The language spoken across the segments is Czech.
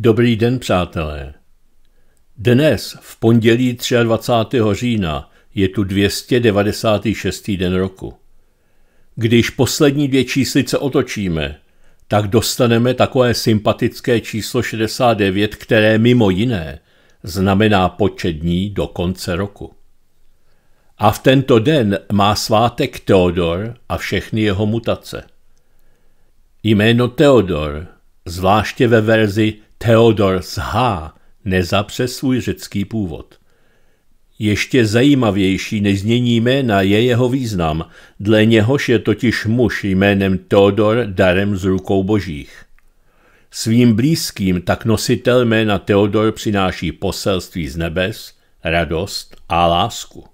Dobrý den, přátelé. Dnes, v pondělí 23. října, je tu 296. den roku. Když poslední dvě číslice otočíme, tak dostaneme takové sympatické číslo 69, které mimo jiné znamená počet dní do konce roku. A v tento den má svátek Teodor a všechny jeho mutace. Jméno Teodor, zvláště ve verzi Theodor z H. nezapře svůj řecký původ. Ještě zajímavější než znění jména je jeho význam, dle něhož je totiž muž jménem Theodor darem z rukou božích. Svým blízkým tak nositel jména Theodor přináší poselství z nebes, radost a lásku.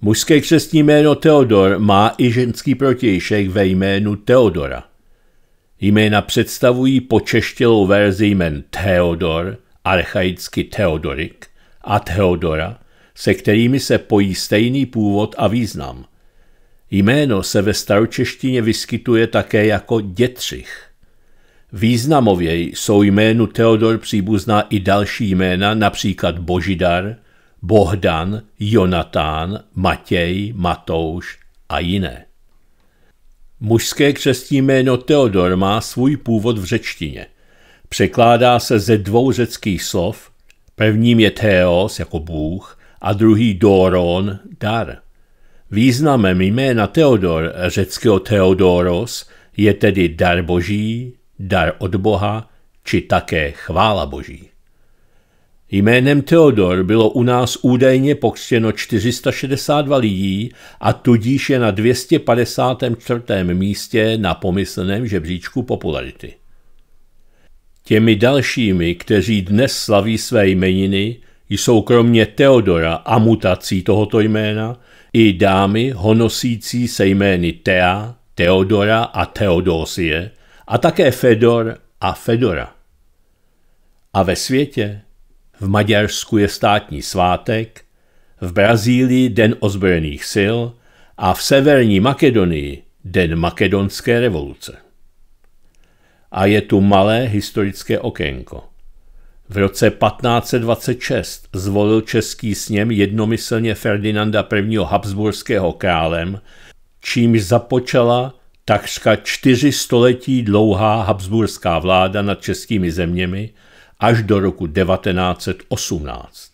Mužské křestní jméno Theodor má i ženský protějšek ve jménu Teodora – Jména představují počeštělou verzi jmen Theodor, archaicky Theodorik, a Theodora, se kterými se pojí stejný původ a význam. Jméno se ve staročeštině vyskytuje také jako dětřich. Významově jsou jménu Theodor příbuzná i další jména, například Božidar, Bohdan, Jonatán, Matěj, Matouš a jiné. Mužské křestní jméno Theodor má svůj původ v řečtině. Překládá se ze dvou řeckých slov, prvním je Theos jako Bůh a druhý Doron, dar. Významem jména Theodor, řeckého Theodoros, je tedy dar boží, dar od Boha či také chvála boží. Jménem Theodor bylo u nás údajně pokřtěno 462 lidí a tudíž je na 254. místě na pomyslném žebříčku popularity. Těmi dalšími, kteří dnes slaví své jmeniny, jsou kromě Teodora a mutací tohoto jména i dámy honosící se jmény Thea, Teodora a Teodosie a také Fedor a Fedora. A ve světě v Maďarsku je státní svátek, v Brazílii Den ozbrojených sil a v Severní Makedonii Den makedonské revoluce. A je tu malé historické okénko. V roce 1526 zvolil český sněm jednomyslně Ferdinanda I. Habsburského králem, čímž započala takřka čtyři století dlouhá habsburská vláda nad českými zeměmi až do roku 1918.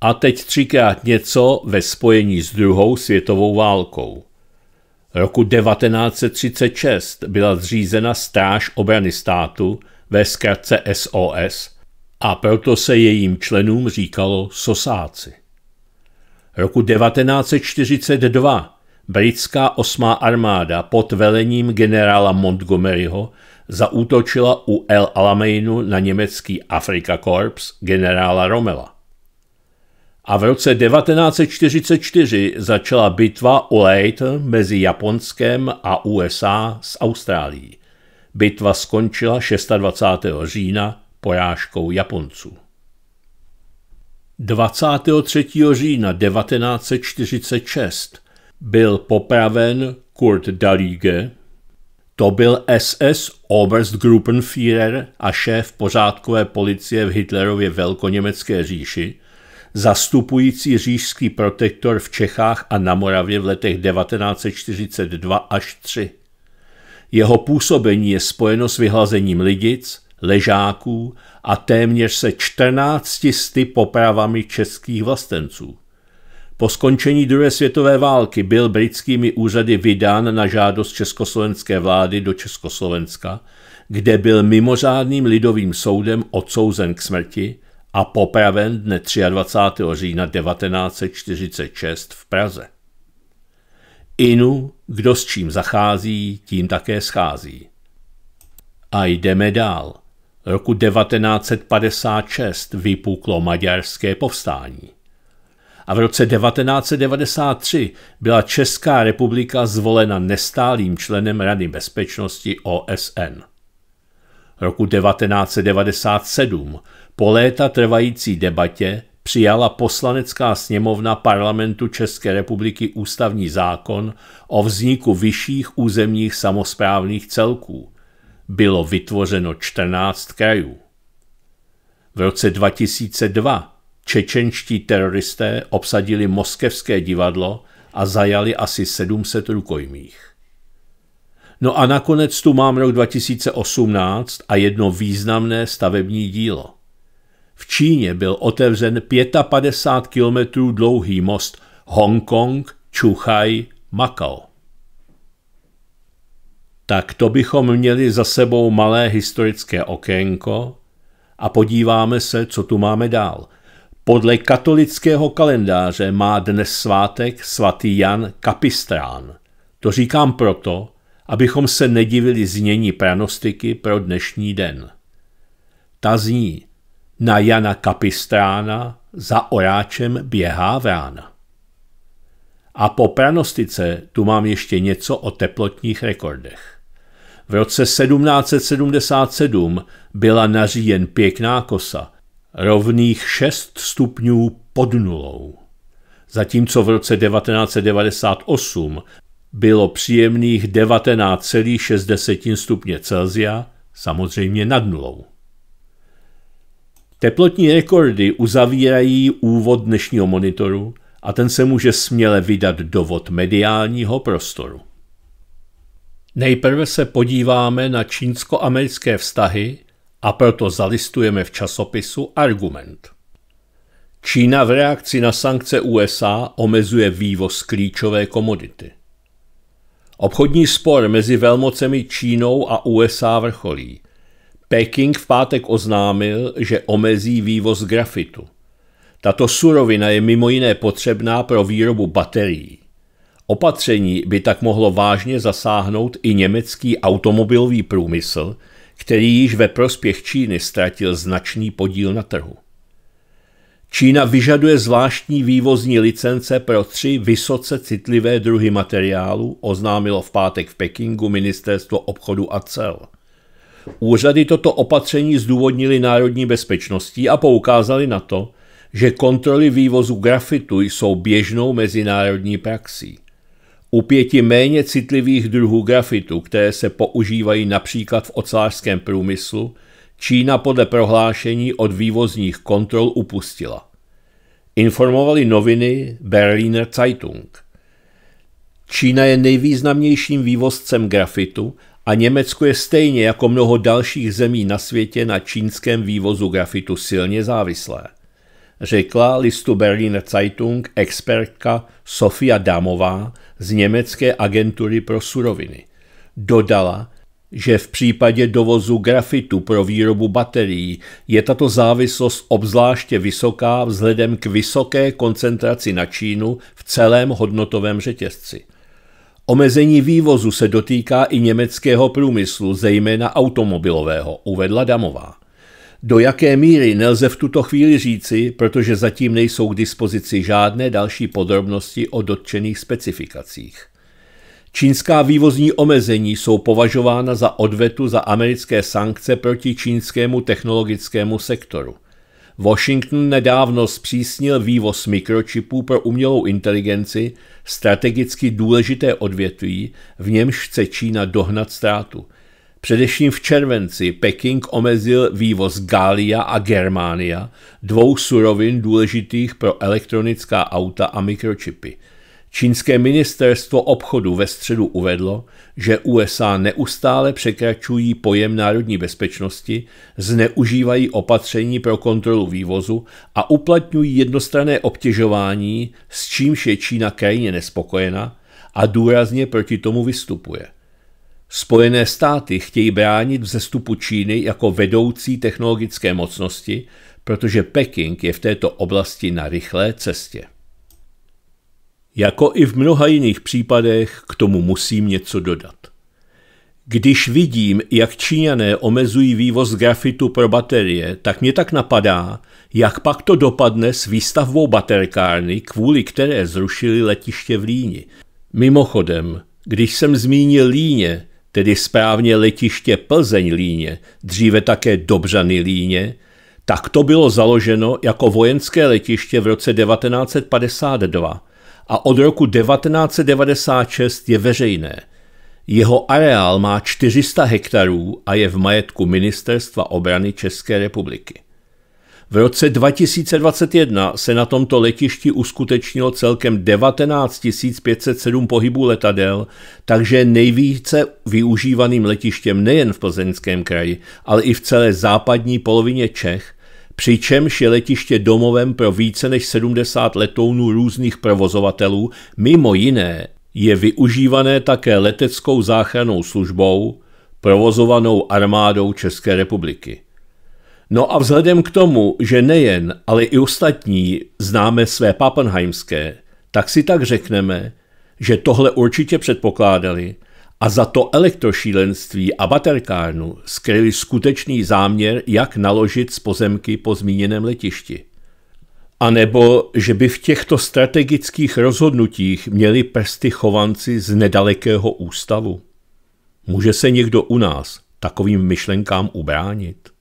A teď třikrát něco ve spojení s druhou světovou válkou. Roku 1936 byla zřízena Stráž obrany státu ve zkratce SOS a proto se jejím členům říkalo sosáci. Roku 1942 britská osmá armáda pod velením generála Montgomeryho zaútočila u El Alameinu na německý Afrika Korps generála Romela. A v roce 1944 začala bitva u Leit mezi Japonskem a USA s Austrálií. Bitva skončila 26. října porážkou Japonců. 23. října 1946 byl popraven Kurt Dalíge, to byl SS Oberstgruppenführer a šéf pořádkové policie v Hitlerově velkoněmecké říši, zastupující říšský protektor v Čechách a na Moravě v letech 1942 až 3. Jeho působení je spojeno s vyhlazením lidic, ležáků a téměř se 14 sty popravami českých vlastenců. Po skončení druhé světové války byl britskými úřady vydán na žádost československé vlády do Československa, kde byl mimořádným lidovým soudem odsouzen k smrti a popraven dne 23. října 1946 v Praze. Inu, kdo s čím zachází, tím také schází. A jdeme dál. Roku 1956 vypuklo maďarské povstání a v roce 1993 byla Česká republika zvolena nestálým členem Rady bezpečnosti OSN. Roku 1997 po léta trvající debatě přijala poslanecká sněmovna parlamentu České republiky ústavní zákon o vzniku vyšších územních samozprávných celků. Bylo vytvořeno 14 krajů. V roce 2002 Čečenští teroristé obsadili moskevské divadlo a zajali asi 700 rukojmých. No a nakonec tu mám rok 2018 a jedno významné stavební dílo. V Číně byl otevřen 55 kilometrů dlouhý most Hongkong, Čuchaj, Makao. Tak to bychom měli za sebou malé historické okénko a podíváme se, co tu máme dál – podle katolického kalendáře má dnes svátek svatý Jan Kapistrán. To říkám proto, abychom se nedivili znění pranostiky pro dnešní den. Ta zní, na Jana Kapistrána za oráčem běhá vrána. A po pranostice tu mám ještě něco o teplotních rekordech. V roce 1777 byla na pěkná kosa, rovných 6 stupňů pod nulou. Zatímco v roce 1998 bylo příjemných 19,6 stupně Celsia, samozřejmě nad nulou. Teplotní rekordy uzavírají úvod dnešního monitoru a ten se může směle vydat do vod mediálního prostoru. Nejprve se podíváme na čínsko-americké vztahy a proto zalistujeme v časopisu Argument. Čína v reakci na sankce USA omezuje vývoz klíčové komodity. Obchodní spor mezi velmocemi Čínou a USA vrcholí. Peking v pátek oznámil, že omezí vývoz grafitu. Tato surovina je mimo jiné potřebná pro výrobu baterií. Opatření by tak mohlo vážně zasáhnout i německý automobilový průmysl, který již ve prospěch Číny ztratil značný podíl na trhu. Čína vyžaduje zvláštní vývozní licence pro tři vysoce citlivé druhy materiálu, oznámilo v pátek v Pekingu ministerstvo obchodu a cel. Úřady toto opatření zdůvodnili národní bezpečností a poukázali na to, že kontroly vývozu grafitu jsou běžnou mezinárodní praxí. U pěti méně citlivých druhů grafitu, které se používají například v ocelářském průmyslu, Čína podle prohlášení od vývozních kontrol upustila. Informovali noviny Berliner Zeitung. Čína je nejvýznamnějším vývozcem grafitu a Německo je stejně jako mnoho dalších zemí na světě na čínském vývozu grafitu silně závislé řekla listu Berliner Zeitung expertka Sofia Damová z německé agentury pro suroviny. Dodala, že v případě dovozu grafitu pro výrobu baterií je tato závislost obzvláště vysoká vzhledem k vysoké koncentraci na Čínu v celém hodnotovém řetězci. Omezení vývozu se dotýká i německého průmyslu, zejména automobilového, uvedla Damová. Do jaké míry nelze v tuto chvíli říci, protože zatím nejsou k dispozici žádné další podrobnosti o dotčených specifikacích. Čínská vývozní omezení jsou považována za odvetu za americké sankce proti čínskému technologickému sektoru. Washington nedávno zpřísnil vývoz mikročipů pro umělou inteligenci, strategicky důležité odvětví, v němž chce Čína dohnat ztrátu – Především v červenci Peking omezil vývoz Gália a Germánia, dvou surovin důležitých pro elektronická auta a mikročipy. Čínské ministerstvo obchodu ve středu uvedlo, že USA neustále překračují pojem národní bezpečnosti, zneužívají opatření pro kontrolu vývozu a uplatňují jednostrané obtěžování, s čímž je Čína krajně nespokojena a důrazně proti tomu vystupuje – Spojené státy chtějí bránit vzestupu Číny jako vedoucí technologické mocnosti, protože Peking je v této oblasti na rychlé cestě. Jako i v mnoha jiných případech k tomu musím něco dodat. Když vidím, jak Číňané omezují vývoz grafitu pro baterie, tak mě tak napadá, jak pak to dopadne s výstavbou baterkárny, kvůli které zrušili letiště v Líni. Mimochodem, když jsem zmínil Líně, tedy správně letiště Plzeň Líně, dříve také Dobřany Líně, tak to bylo založeno jako vojenské letiště v roce 1952 a od roku 1996 je veřejné. Jeho areál má 400 hektarů a je v majetku Ministerstva obrany České republiky. V roce 2021 se na tomto letišti uskutečnilo celkem 19 507 pohybů letadel, takže nejvíce využívaným letištěm nejen v plzeňském kraji, ale i v celé západní polovině Čech, přičemž je letiště domovem pro více než 70 letounů různých provozovatelů, mimo jiné je využívané také leteckou záchranou službou, provozovanou armádou České republiky. No a vzhledem k tomu, že nejen, ale i ostatní známe své papenheimské, tak si tak řekneme, že tohle určitě předpokládali a za to elektrošílenství a baterkárnu skryli skutečný záměr, jak naložit z pozemky po zmíněném letišti. A nebo, že by v těchto strategických rozhodnutích měli prsty chovanci z nedalekého ústavu. Může se někdo u nás takovým myšlenkám ubránit?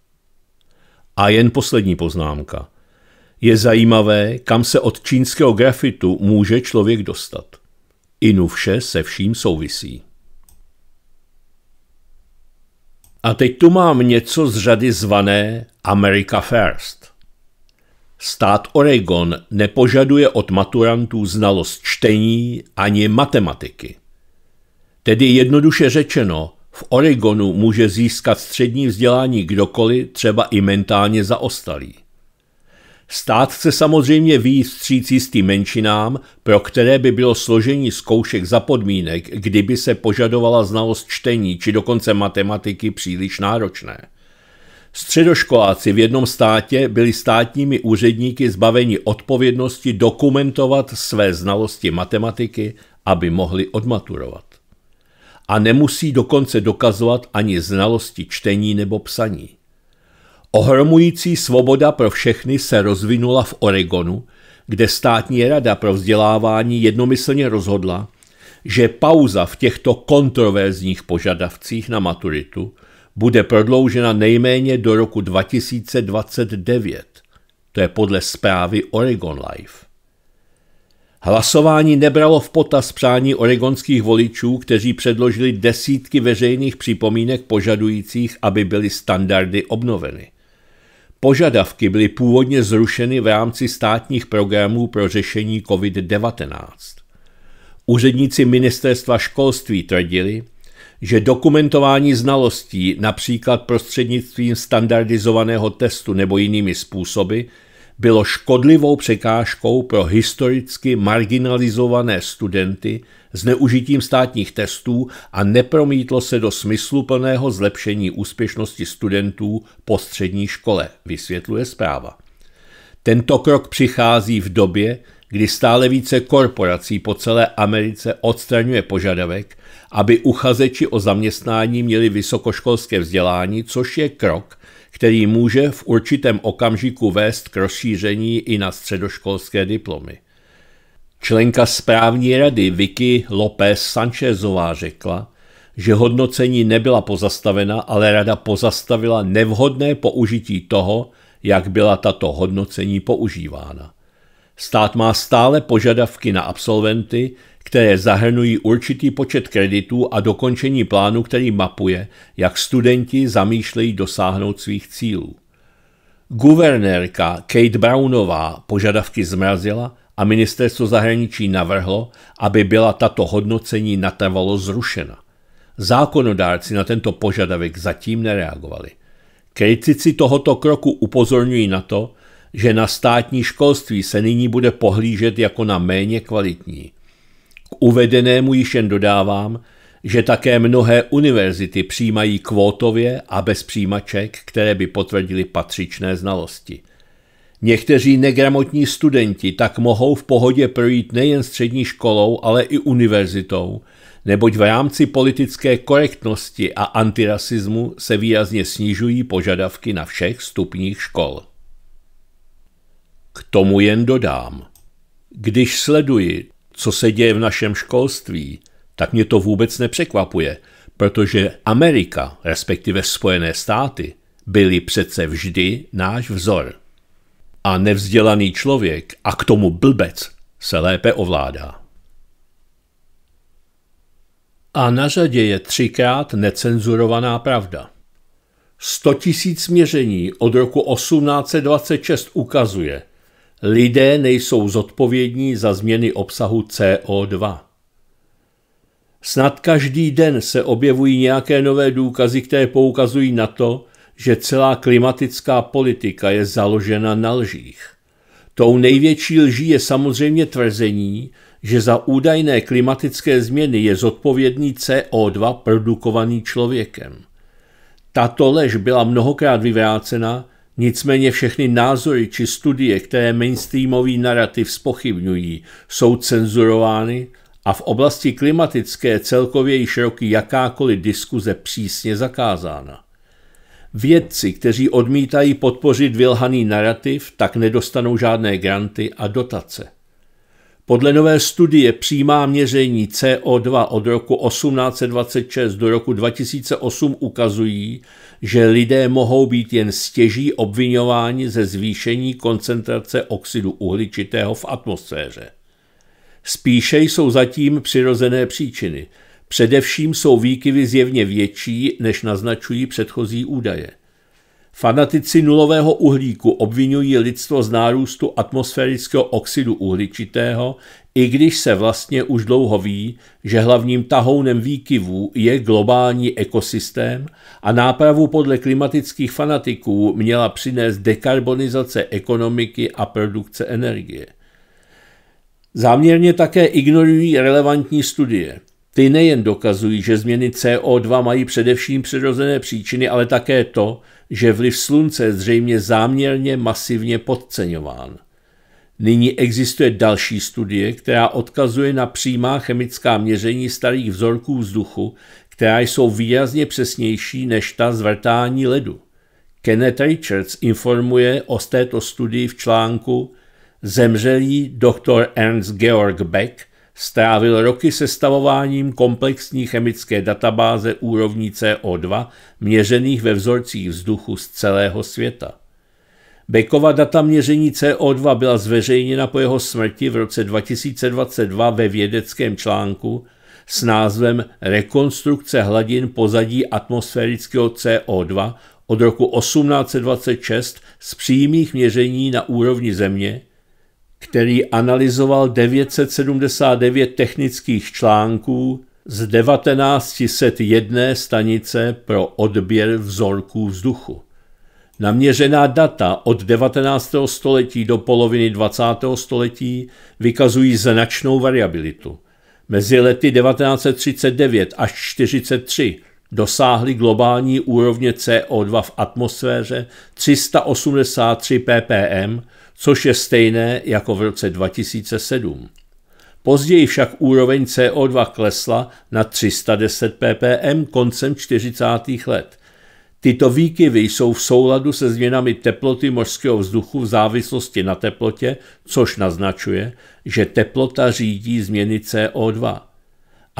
A jen poslední poznámka. Je zajímavé, kam se od čínského grafitu může člověk dostat. Inu vše se vším souvisí. A teď tu mám něco z řady zvané America First. Stát Oregon nepožaduje od maturantů znalost čtení ani matematiky. Tedy jednoduše řečeno, v Oregonu může získat střední vzdělání kdokoliv, třeba i mentálně zaostalý. Stát chce samozřejmě výjít stříc jistým menšinám, pro které by bylo složení zkoušek za podmínek, kdyby se požadovala znalost čtení či dokonce matematiky příliš náročné. Středoškoláci v jednom státě byli státními úředníky zbaveni odpovědnosti dokumentovat své znalosti matematiky, aby mohli odmaturovat a nemusí dokonce dokazovat ani znalosti čtení nebo psaní. Ohromující svoboda pro všechny se rozvinula v Oregonu, kde státní rada pro vzdělávání jednomyslně rozhodla, že pauza v těchto kontroverzních požadavcích na maturitu bude prodloužena nejméně do roku 2029. To je podle zprávy Oregon Life. Hlasování nebralo v potaz přání oregonských voličů, kteří předložili desítky veřejných připomínek požadujících, aby byly standardy obnoveny. Požadavky byly původně zrušeny v rámci státních programů pro řešení COVID-19. Úředníci ministerstva školství tvrdili, že dokumentování znalostí, například prostřednictvím standardizovaného testu nebo jinými způsoby, bylo škodlivou překážkou pro historicky marginalizované studenty zneužitím státních testů a nepromítlo se do smysluplného zlepšení úspěšnosti studentů po střední škole, vysvětluje zpráva. Tento krok přichází v době, kdy stále více korporací po celé Americe odstraňuje požadavek, aby uchazeči o zaměstnání měli vysokoškolské vzdělání, což je krok, který může v určitém okamžiku vést k rozšíření i na středoškolské diplomy. Členka správní rady Vicky López Sanchezová řekla, že hodnocení nebyla pozastavena, ale rada pozastavila nevhodné použití toho, jak byla tato hodnocení používána. Stát má stále požadavky na absolventy, které zahrnují určitý počet kreditů a dokončení plánu, který mapuje, jak studenti zamýšlejí dosáhnout svých cílů. Guvernérka Kate Brownová požadavky zmrazila a ministerstvo zahraničí navrhlo, aby byla tato hodnocení natrvalo zrušena. Zákonodárci na tento požadavek zatím nereagovali. Kritici tohoto kroku upozorňují na to, že na státní školství se nyní bude pohlížet jako na méně kvalitní. K uvedenému již jen dodávám, že také mnohé univerzity přijímají kvótově a bez přijímaček, které by potvrdili patřičné znalosti. Někteří negramotní studenti tak mohou v pohodě projít nejen střední školou, ale i univerzitou, neboť v rámci politické korektnosti a antirasismu se výrazně snižují požadavky na všech stupních škol. K tomu jen dodám. Když sleduji, co se děje v našem školství, tak mě to vůbec nepřekvapuje, protože Amerika, respektive Spojené státy, byly přece vždy náš vzor. A nevzdělaný člověk, a k tomu blbec, se lépe ovládá. A na řadě je třikrát necenzurovaná pravda. 100 000 měření od roku 1826 ukazuje, lidé nejsou zodpovědní za změny obsahu CO2. Snad každý den se objevují nějaké nové důkazy, které poukazují na to, že celá klimatická politika je založena na lžích. Tou největší lží je samozřejmě tvrzení, že za údajné klimatické změny je zodpovědný CO2 produkovaný člověkem. Tato lež byla mnohokrát vyvrácena Nicméně všechny názory či studie, které mainstreamový narrativ spochybňují, jsou cenzurovány a v oblasti klimatické celkově již roky jakákoliv diskuze přísně zakázána. Vědci, kteří odmítají podpořit vylhaný narrativ, tak nedostanou žádné granty a dotace. Podle nové studie přímá měření CO2 od roku 1826 do roku 2008 ukazují, že lidé mohou být jen stěží obvinováni ze zvýšení koncentrace oxidu uhličitého v atmosféře. Spíše jsou zatím přirozené příčiny. Především jsou výkyvy zjevně větší, než naznačují předchozí údaje. Fanatici nulového uhlíku obvinují lidstvo z nárůstu atmosférického oxidu uhličitého, i když se vlastně už dlouho ví, že hlavním tahounem výkyvů je globální ekosystém a nápravu podle klimatických fanatiků měla přinést dekarbonizace ekonomiky a produkce energie. Záměrně také ignorují relevantní studie – ty nejen dokazují, že změny CO2 mají především přirozené příčiny, ale také to, že vliv slunce je zřejmě záměrně masivně podceňován. Nyní existuje další studie, která odkazuje na přímá chemická měření starých vzorků vzduchu, která jsou výrazně přesnější než ta zvrtání ledu. Kenneth Richards informuje o této studii v článku Zemřelý doktor Ernst Georg Beck Strávil roky sestavováním komplexní chemické databáze úrovní CO2 měřených ve vzorcích vzduchu z celého světa. Bekova data měření CO2 byla zveřejněna po jeho smrti v roce 2022 ve vědeckém článku s názvem Rekonstrukce hladin pozadí atmosférického CO2 od roku 1826 z přímých měření na úrovni Země, který analyzoval 979 technických článků z 1901 stanice pro odběr vzorků vzduchu. Naměřená data od 19. století do poloviny 20. století vykazují značnou variabilitu. Mezi lety 1939 až 1943 dosáhly globální úrovně CO2 v atmosféře 383 ppm, což je stejné jako v roce 2007. Později však úroveň CO2 klesla na 310 ppm koncem 40. let. Tyto výkyvy jsou v souladu se změnami teploty mořského vzduchu v závislosti na teplotě, což naznačuje, že teplota řídí změny CO2.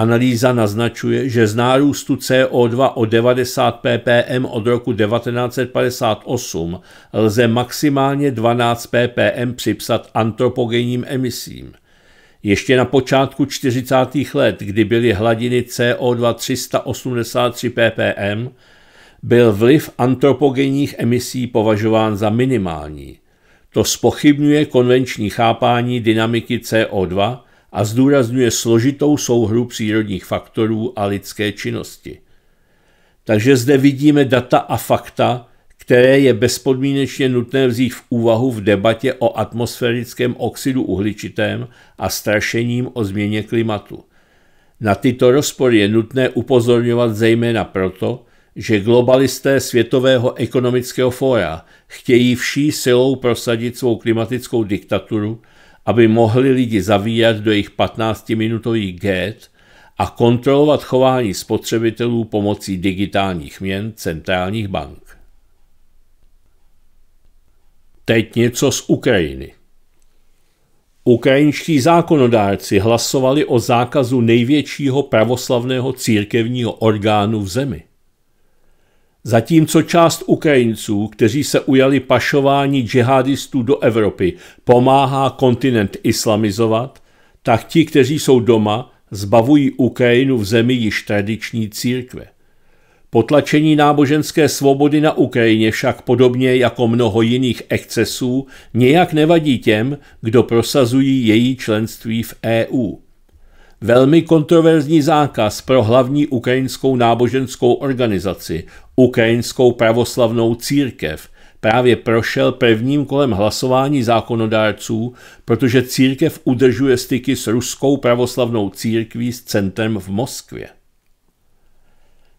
Analýza naznačuje, že z nárůstu CO2 o 90 ppm od roku 1958 lze maximálně 12 ppm připsat antropogenním emisím. Ještě na počátku 40. let, kdy byly hladiny CO2 383 ppm, byl vliv antropogenních emisí považován za minimální. To spochybňuje konvenční chápání dynamiky CO2, a zdůrazňuje složitou souhru přírodních faktorů a lidské činnosti. Takže zde vidíme data a fakta, které je bezpodmínečně nutné vzít v úvahu v debatě o atmosférickém oxidu uhličitém a strašením o změně klimatu. Na tyto rozpory je nutné upozorňovat zejména proto, že globalisté Světového ekonomického fóra chtějí vší silou prosadit svou klimatickou diktaturu aby mohli lidi zavíjat do jejich 15-minutových get a kontrolovat chování spotřebitelů pomocí digitálních měn centrálních bank. Teď něco z Ukrajiny. Ukrajinští zákonodárci hlasovali o zákazu největšího pravoslavného církevního orgánu v zemi. Zatímco část Ukrajinců, kteří se ujali pašování džihadistů do Evropy, pomáhá kontinent islamizovat, tak ti, kteří jsou doma, zbavují Ukrajinu v zemi již tradiční církve. Potlačení náboženské svobody na Ukrajině však podobně jako mnoho jiných excesů nějak nevadí těm, kdo prosazují její členství v EU velmi kontroverzní zákaz pro hlavní ukrajinskou náboženskou organizaci, Ukrajinskou pravoslavnou církev, právě prošel prvním kolem hlasování zákonodárců, protože církev udržuje styky s ruskou pravoslavnou církví s centrem v Moskvě.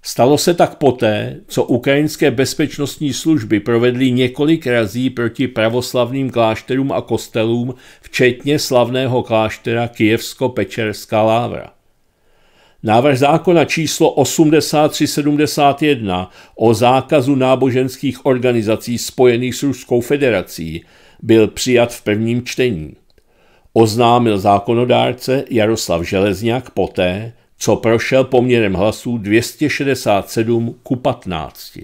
Stalo se tak poté, co ukrajinské bezpečnostní služby provedly několik razí proti pravoslavným klášterům a kostelům, včetně slavného kláštera Kijevsko-Pečerská Lávra. Návrh zákona číslo 8371 o zákazu náboženských organizací spojených s Ruskou federací byl přijat v prvním čtení. Oznámil zákonodárce Jaroslav Železňák poté, co prošel poměrem hlasů 267 ku 15.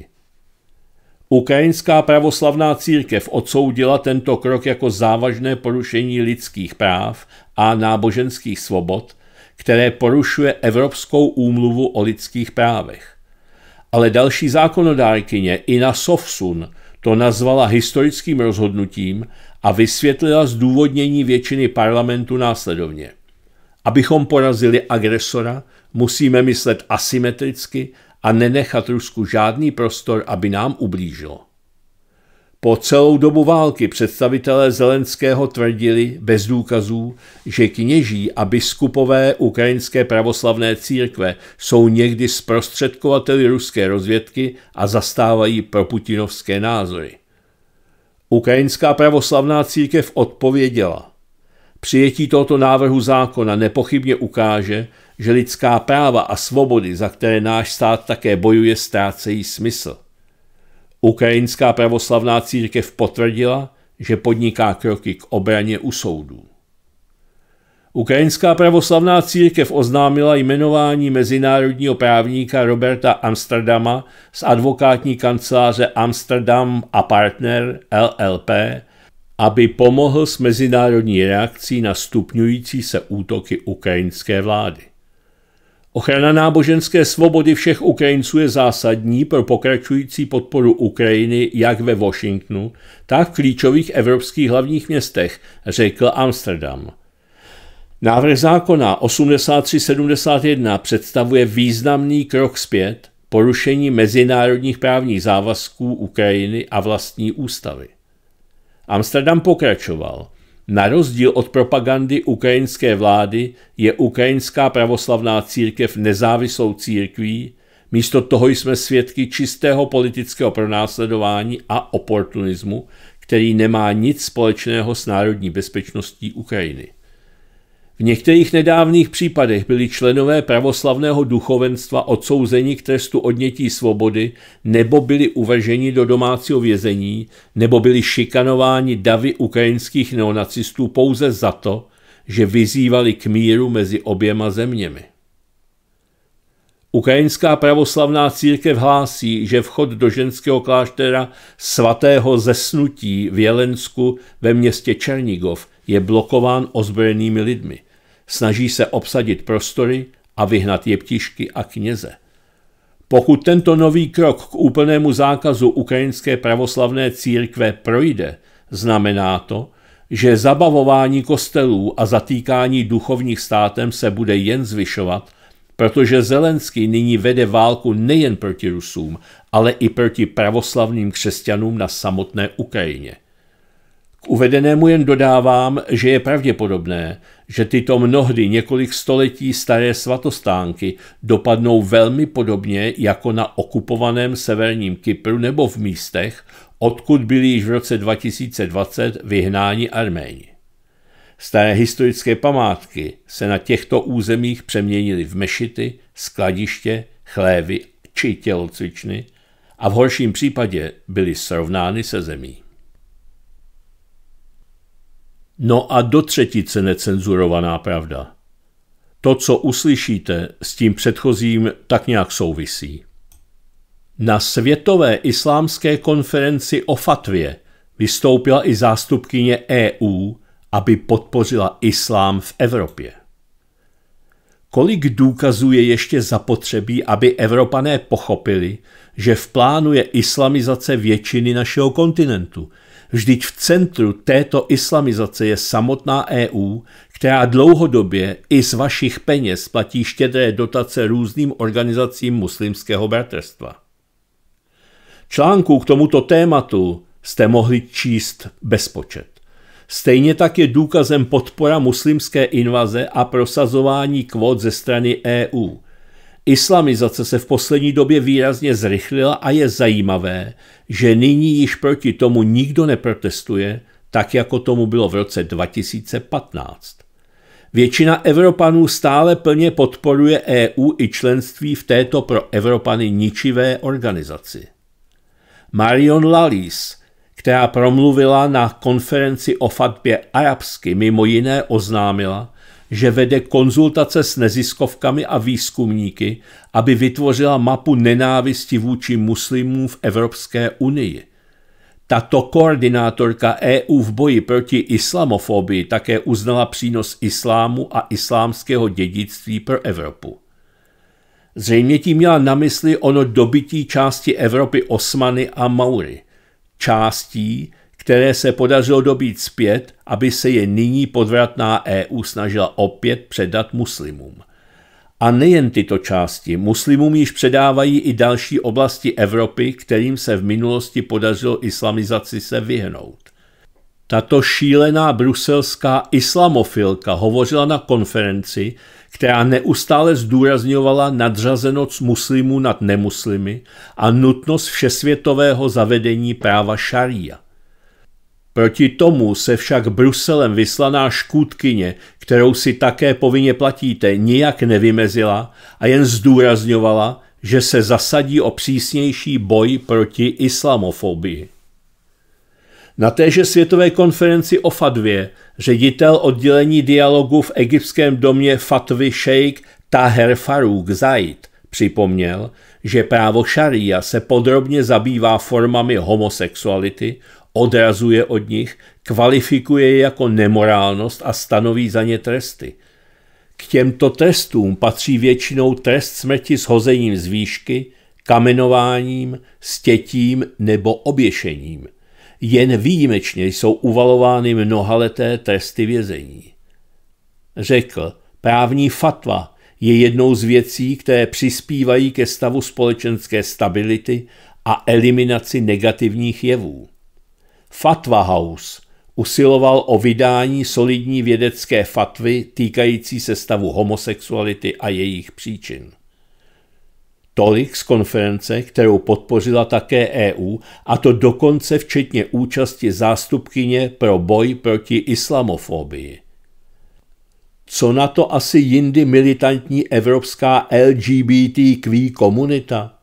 Ukrajinská pravoslavná církev odsoudila tento krok jako závažné porušení lidských práv a náboženských svobod, které porušuje Evropskou úmluvu o lidských právech. Ale další zákonodárkyně Ina Sovsun to nazvala historickým rozhodnutím a vysvětlila zdůvodnění většiny parlamentu následovně. Abychom porazili agresora, musíme myslet asymetricky a nenechat Rusku žádný prostor, aby nám ublížilo. Po celou dobu války představitelé Zelenského tvrdili bez důkazů, že kněží a biskupové ukrajinské pravoslavné církve jsou někdy zprostředkovateli ruské rozvědky a zastávají proputinovské názory. Ukrajinská pravoslavná církev odpověděla – Přijetí tohoto návrhu zákona nepochybně ukáže, že lidská práva a svobody, za které náš stát také bojuje, ztrácejí smysl. Ukrajinská pravoslavná církev potvrdila, že podniká kroky k obraně u soudů. Ukrajinská pravoslavná církev oznámila jmenování mezinárodního právníka Roberta Amsterdama z advokátní kanceláře Amsterdam a partner LLP aby pomohl s mezinárodní reakcí na stupňující se útoky ukrajinské vlády. Ochrana náboženské svobody všech Ukrajinců je zásadní pro pokračující podporu Ukrajiny jak ve Washingtonu, tak v klíčových evropských hlavních městech, řekl Amsterdam. Návrh zákona 8371 představuje významný krok zpět porušení mezinárodních právních závazků Ukrajiny a vlastní ústavy. Amsterdam pokračoval. Na rozdíl od propagandy ukrajinské vlády je ukrajinská pravoslavná církev nezávislou církví, místo toho jsme svědky čistého politického pronásledování a oportunismu, který nemá nic společného s národní bezpečností Ukrajiny. V některých nedávných případech byli členové pravoslavného duchovenstva odsouzeni k trestu odnětí svobody nebo byli uvrženi do domácího vězení nebo byli šikanováni davy ukrajinských neonacistů pouze za to, že vyzývali k míru mezi oběma zeměmi. Ukrajinská pravoslavná církev hlásí, že vchod do ženského kláštera svatého zesnutí v Jelensku ve městě Černígov je blokován ozbrojenými lidmi snaží se obsadit prostory a vyhnat jeptišky a kněze. Pokud tento nový krok k úplnému zákazu ukrajinské pravoslavné církve projde, znamená to, že zabavování kostelů a zatýkání duchovních státem se bude jen zvyšovat, protože Zelenský nyní vede válku nejen proti Rusům, ale i proti pravoslavným křesťanům na samotné Ukrajině. K uvedenému jen dodávám, že je pravděpodobné, že tyto mnohdy několik století staré svatostánky dopadnou velmi podobně jako na okupovaném severním Kypru nebo v místech, odkud byli již v roce 2020 vyhnáni Arméni. Staré historické památky se na těchto územích přeměnily v mešity, skladiště, chlévy či tělocvičny a v horším případě byly srovnány se zemí. No a do třetice necenzurovaná pravda. To, co uslyšíte, s tím předchozím tak nějak souvisí. Na Světové islámské konferenci o fatvě vystoupila i zástupkyně EU, aby podpořila islám v Evropě. Kolik důkazů je ještě zapotřebí, aby Evropané pochopili, že v plánu je islamizace většiny našeho kontinentu – Vždyť v centru této islamizace je samotná EU, která dlouhodobě i z vašich peněz platí štědré dotace různým organizacím muslimského bratrstva. Článků k tomuto tématu jste mohli číst bezpočet. Stejně tak je důkazem podpora muslimské invaze a prosazování kvót ze strany EU. Islamizace se v poslední době výrazně zrychlila a je zajímavé, že nyní již proti tomu nikdo neprotestuje, tak jako tomu bylo v roce 2015. Většina Evropanů stále plně podporuje EU i členství v této pro Evropany ničivé organizaci. Marion Lalis, která promluvila na konferenci o fatbě arabsky, mimo jiné oznámila, že vede konzultace s neziskovkami a výzkumníky, aby vytvořila mapu nenávisti vůči muslimům v Evropské unii. Tato koordinátorka EU v boji proti islamofobii také uznala přínos islámu a islámského dědictví pro Evropu. Zřejmě tím měla na mysli ono dobití části Evropy Osmany a Maury. Částí, které se podařilo dobít zpět, aby se je nyní podvratná EU snažila opět předat muslimům. A nejen tyto části, muslimům již předávají i další oblasti Evropy, kterým se v minulosti podařilo islamizaci se vyhnout. Tato šílená bruselská islamofilka hovořila na konferenci, která neustále zdůrazňovala nadřazenoc muslimů nad nemuslimy a nutnost všesvětového zavedení práva šaria. Proti tomu se však Bruselem vyslaná škůdkyně, kterou si také povinně platíte, nijak nevymezila a jen zdůrazňovala, že se zasadí o přísnější boj proti islamofobii. Na téže světové konferenci o Fadvě ředitel oddělení dialogu v egyptském domě Fatvy Sheikh Taher Farouk Zaid připomněl, že právo šaria se podrobně zabývá formami homosexuality, odrazuje od nich, kvalifikuje je jako nemorálnost a stanoví za ně tresty. K těmto trestům patří většinou trest smrti s hozením z výšky, kamenováním, stětím nebo oběšením. Jen výjimečně jsou uvalovány mnohaleté tresty vězení. Řekl, právní fatva je jednou z věcí, které přispívají ke stavu společenské stability a eliminaci negativních jevů. Fatwa House usiloval o vydání solidní vědecké fatvy týkající se stavu homosexuality a jejich příčin. Tolik z konference, kterou podpořila také EU, a to dokonce včetně účasti zástupkyně pro boj proti islamofobii. Co na to asi jindy militantní evropská LGBTQ komunita?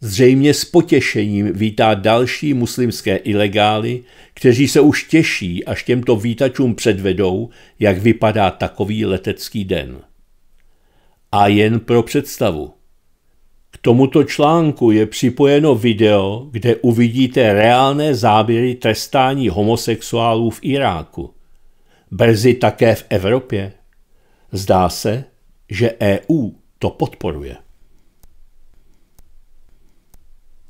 Zřejmě s potěšením vítá další muslimské ilegály, kteří se už těší, až těmto vítačům předvedou, jak vypadá takový letecký den. A jen pro představu. K tomuto článku je připojeno video, kde uvidíte reálné záběry trestání homosexuálů v Iráku. Brzy také v Evropě. Zdá se, že EU to podporuje.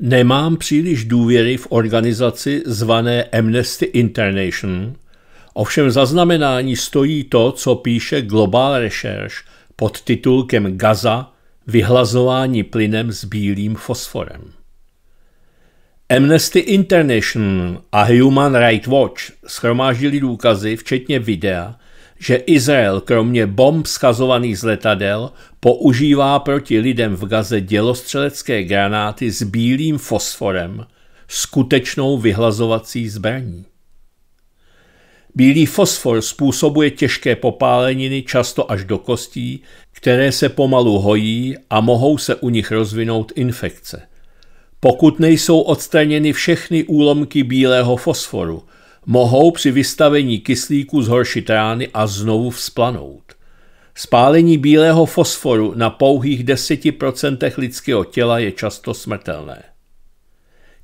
Nemám příliš důvěry v organizaci zvané Amnesty International, ovšem zaznamenání stojí to, co píše Global Research pod titulkem Gaza vyhlazování plynem s bílým fosforem. Amnesty International a Human Rights Watch schromáždili důkazy, včetně videa, že Izrael kromě bomb schazovaných z letadel používá proti lidem v Gaze dělostřelecké granáty s bílým fosforem, skutečnou vyhlazovací zbraní. Bílý fosfor způsobuje těžké popáleniny často až do kostí, které se pomalu hojí a mohou se u nich rozvinout infekce. Pokud nejsou odstraněny všechny úlomky bílého fosforu – mohou při vystavení kyslíku zhoršit rány a znovu vzplanout. Spálení bílého fosforu na pouhých 10% lidského těla je často smrtelné.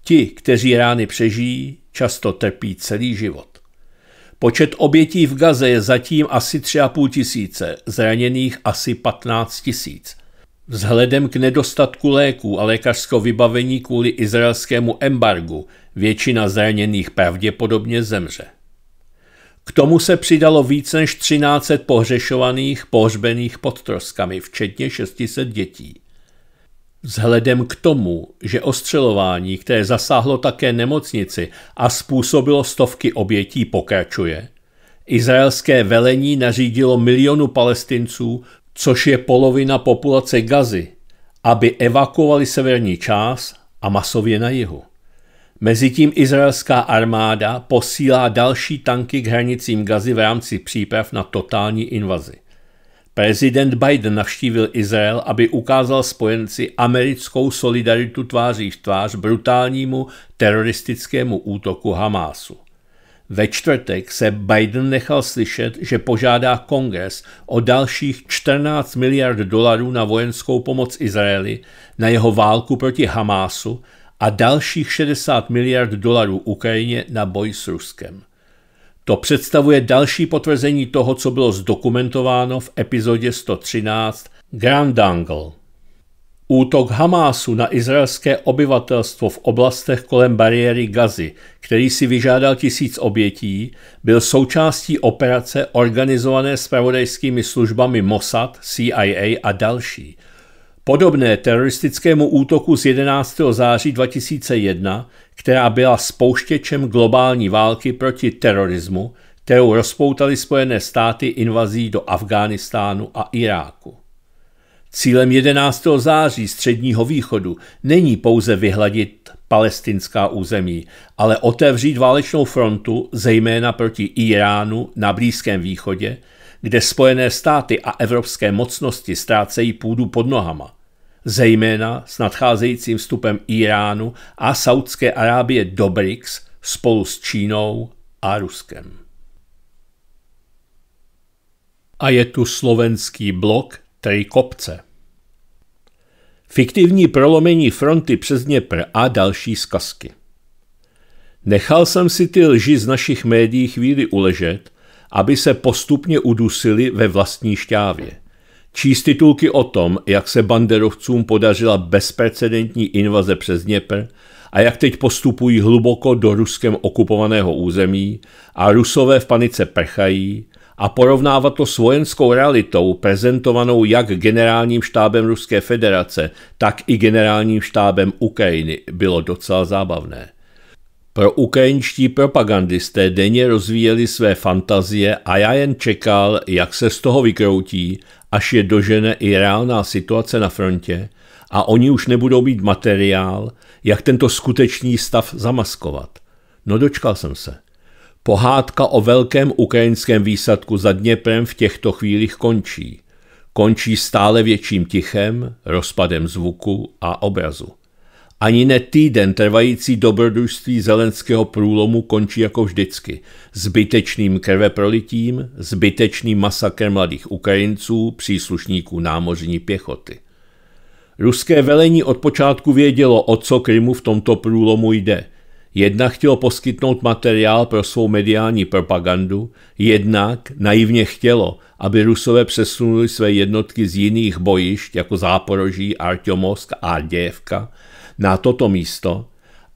Ti, kteří rány přežijí, často trpí celý život. Počet obětí v Gaze je zatím asi 3,5 tisíce, zraněných asi 15 tisíc. Vzhledem k nedostatku léků a lékařského vybavení kvůli izraelskému embargu většina zraněných pravděpodobně zemře. K tomu se přidalo více než 13 pohřešovaných, pohřbených pod troskami, včetně 600 dětí. Vzhledem k tomu, že ostřelování, které zasáhlo také nemocnici a způsobilo stovky obětí, pokračuje, izraelské velení nařídilo milionu palestinců což je polovina populace Gazy, aby evakuovali severní část a masově na jihu. Mezitím izraelská armáda posílá další tanky k hranicím Gazy v rámci příprav na totální invazi. Prezident Biden navštívil Izrael, aby ukázal spojenci americkou solidaritu tváří v tvář brutálnímu teroristickému útoku Hamásu. Ve čtvrtek se Biden nechal slyšet, že požádá kongres o dalších 14 miliard dolarů na vojenskou pomoc Izraeli, na jeho válku proti Hamásu a dalších 60 miliard dolarů Ukrajině na boj s Ruskem. To představuje další potvrzení toho, co bylo zdokumentováno v epizodě 113 Grand Angle. Útok Hamásu na izraelské obyvatelstvo v oblastech kolem bariéry Gazy, který si vyžádal tisíc obětí, byl součástí operace organizované spravodajskými službami Mossad, CIA a další. Podobné teroristickému útoku z 11. září 2001, která byla spouštěčem globální války proti terorismu, kterou rozpoutali Spojené státy invazí do Afghánistánu a Iráku. Cílem 11. září Středního východu není pouze vyhladit palestinská území, ale otevřít válečnou frontu zejména proti Iránu na Blízkém východě, kde Spojené státy a evropské mocnosti ztrácejí půdu pod nohama. Zejména s nadcházejícím vstupem Iránu a Saudské Arábie do BRICS spolu s Čínou a Ruskem. A je tu slovenský blok kopce, Fiktivní prolomení fronty přes Dněpr a další zkazky. Nechal jsem si ty lži z našich médií chvíli uležet, aby se postupně udusili ve vlastní šťávě. Číst titulky o tom, jak se banderovcům podařila bezprecedentní invaze přes Dněpr a jak teď postupují hluboko do ruskem okupovaného území a rusové v panice prchají, a porovnávat to s vojenskou realitou prezentovanou jak generálním štábem Ruské federace, tak i generálním štábem Ukrajiny bylo docela zábavné. Pro ukrajinští propagandisté denně rozvíjeli své fantazie a já jen čekal, jak se z toho vykroutí, až je dožene i reálná situace na frontě a oni už nebudou mít materiál, jak tento skutečný stav zamaskovat. No dočkal jsem se. Pohádka o velkém ukrajinském výsadku za Dněprem v těchto chvílích končí. Končí stále větším tichem, rozpadem zvuku a obrazu. Ani ne týden trvající dobrodružství zelenského průlomu končí jako vždycky. Zbytečným krveprolitím, zbytečným masakrem mladých Ukrajinců, příslušníků námořní pěchoty. Ruské velení od počátku vědělo, o co Krymu v tomto průlomu jde – Jednak chtělo poskytnout materiál pro svou mediální propagandu, jednak naivně chtělo, aby Rusové přesunuli své jednotky z jiných bojišť, jako Záporoží, Artyomovsk a Děvka, na toto místo,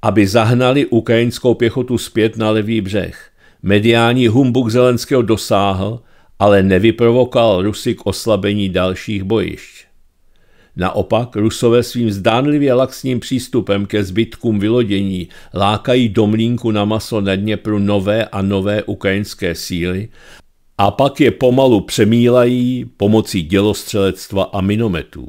aby zahnali ukrajinskou pěchotu zpět na levý břeh. Mediální humbuk Zelenského dosáhl, ale nevyprovokoval Rusy k oslabení dalších bojišť. Naopak Rusové svým zdánlivě laxním přístupem ke zbytkům vylodění lákají domlínku na maso na Dněpru nové a nové ukrajinské síly a pak je pomalu přemílají pomocí dělostřelectva a minometů.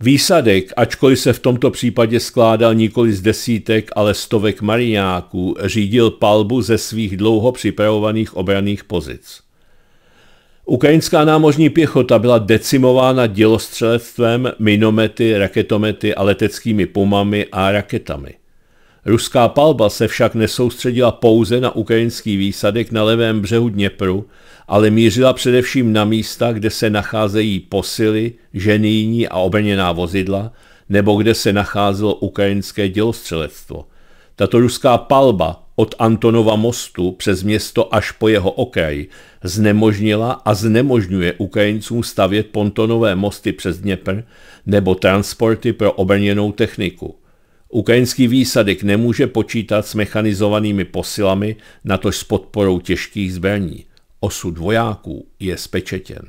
Výsadek, ačkoliv se v tomto případě skládal nikoli z desítek, ale stovek mariňáků, řídil palbu ze svých dlouho připravovaných obraných pozic. Ukrajinská námořní pěchota byla decimována dělostřelectvem, minomety, raketomety a leteckými pumami a raketami. Ruská palba se však nesoustředila pouze na ukrajinský výsadek na levém břehu Dněpru, ale mířila především na místa, kde se nacházejí posily, ženýní a obrněná vozidla, nebo kde se nacházelo ukrajinské dělostřelectvo – tato ruská palba od Antonova mostu přes město až po jeho okraj znemožnila a znemožňuje Ukrajincům stavět pontonové mosty přes Dněpr nebo transporty pro obrněnou techniku. Ukrajinský výsadek nemůže počítat s mechanizovanými posilami, natož s podporou těžkých zbraní. Osud vojáků je spečetěn.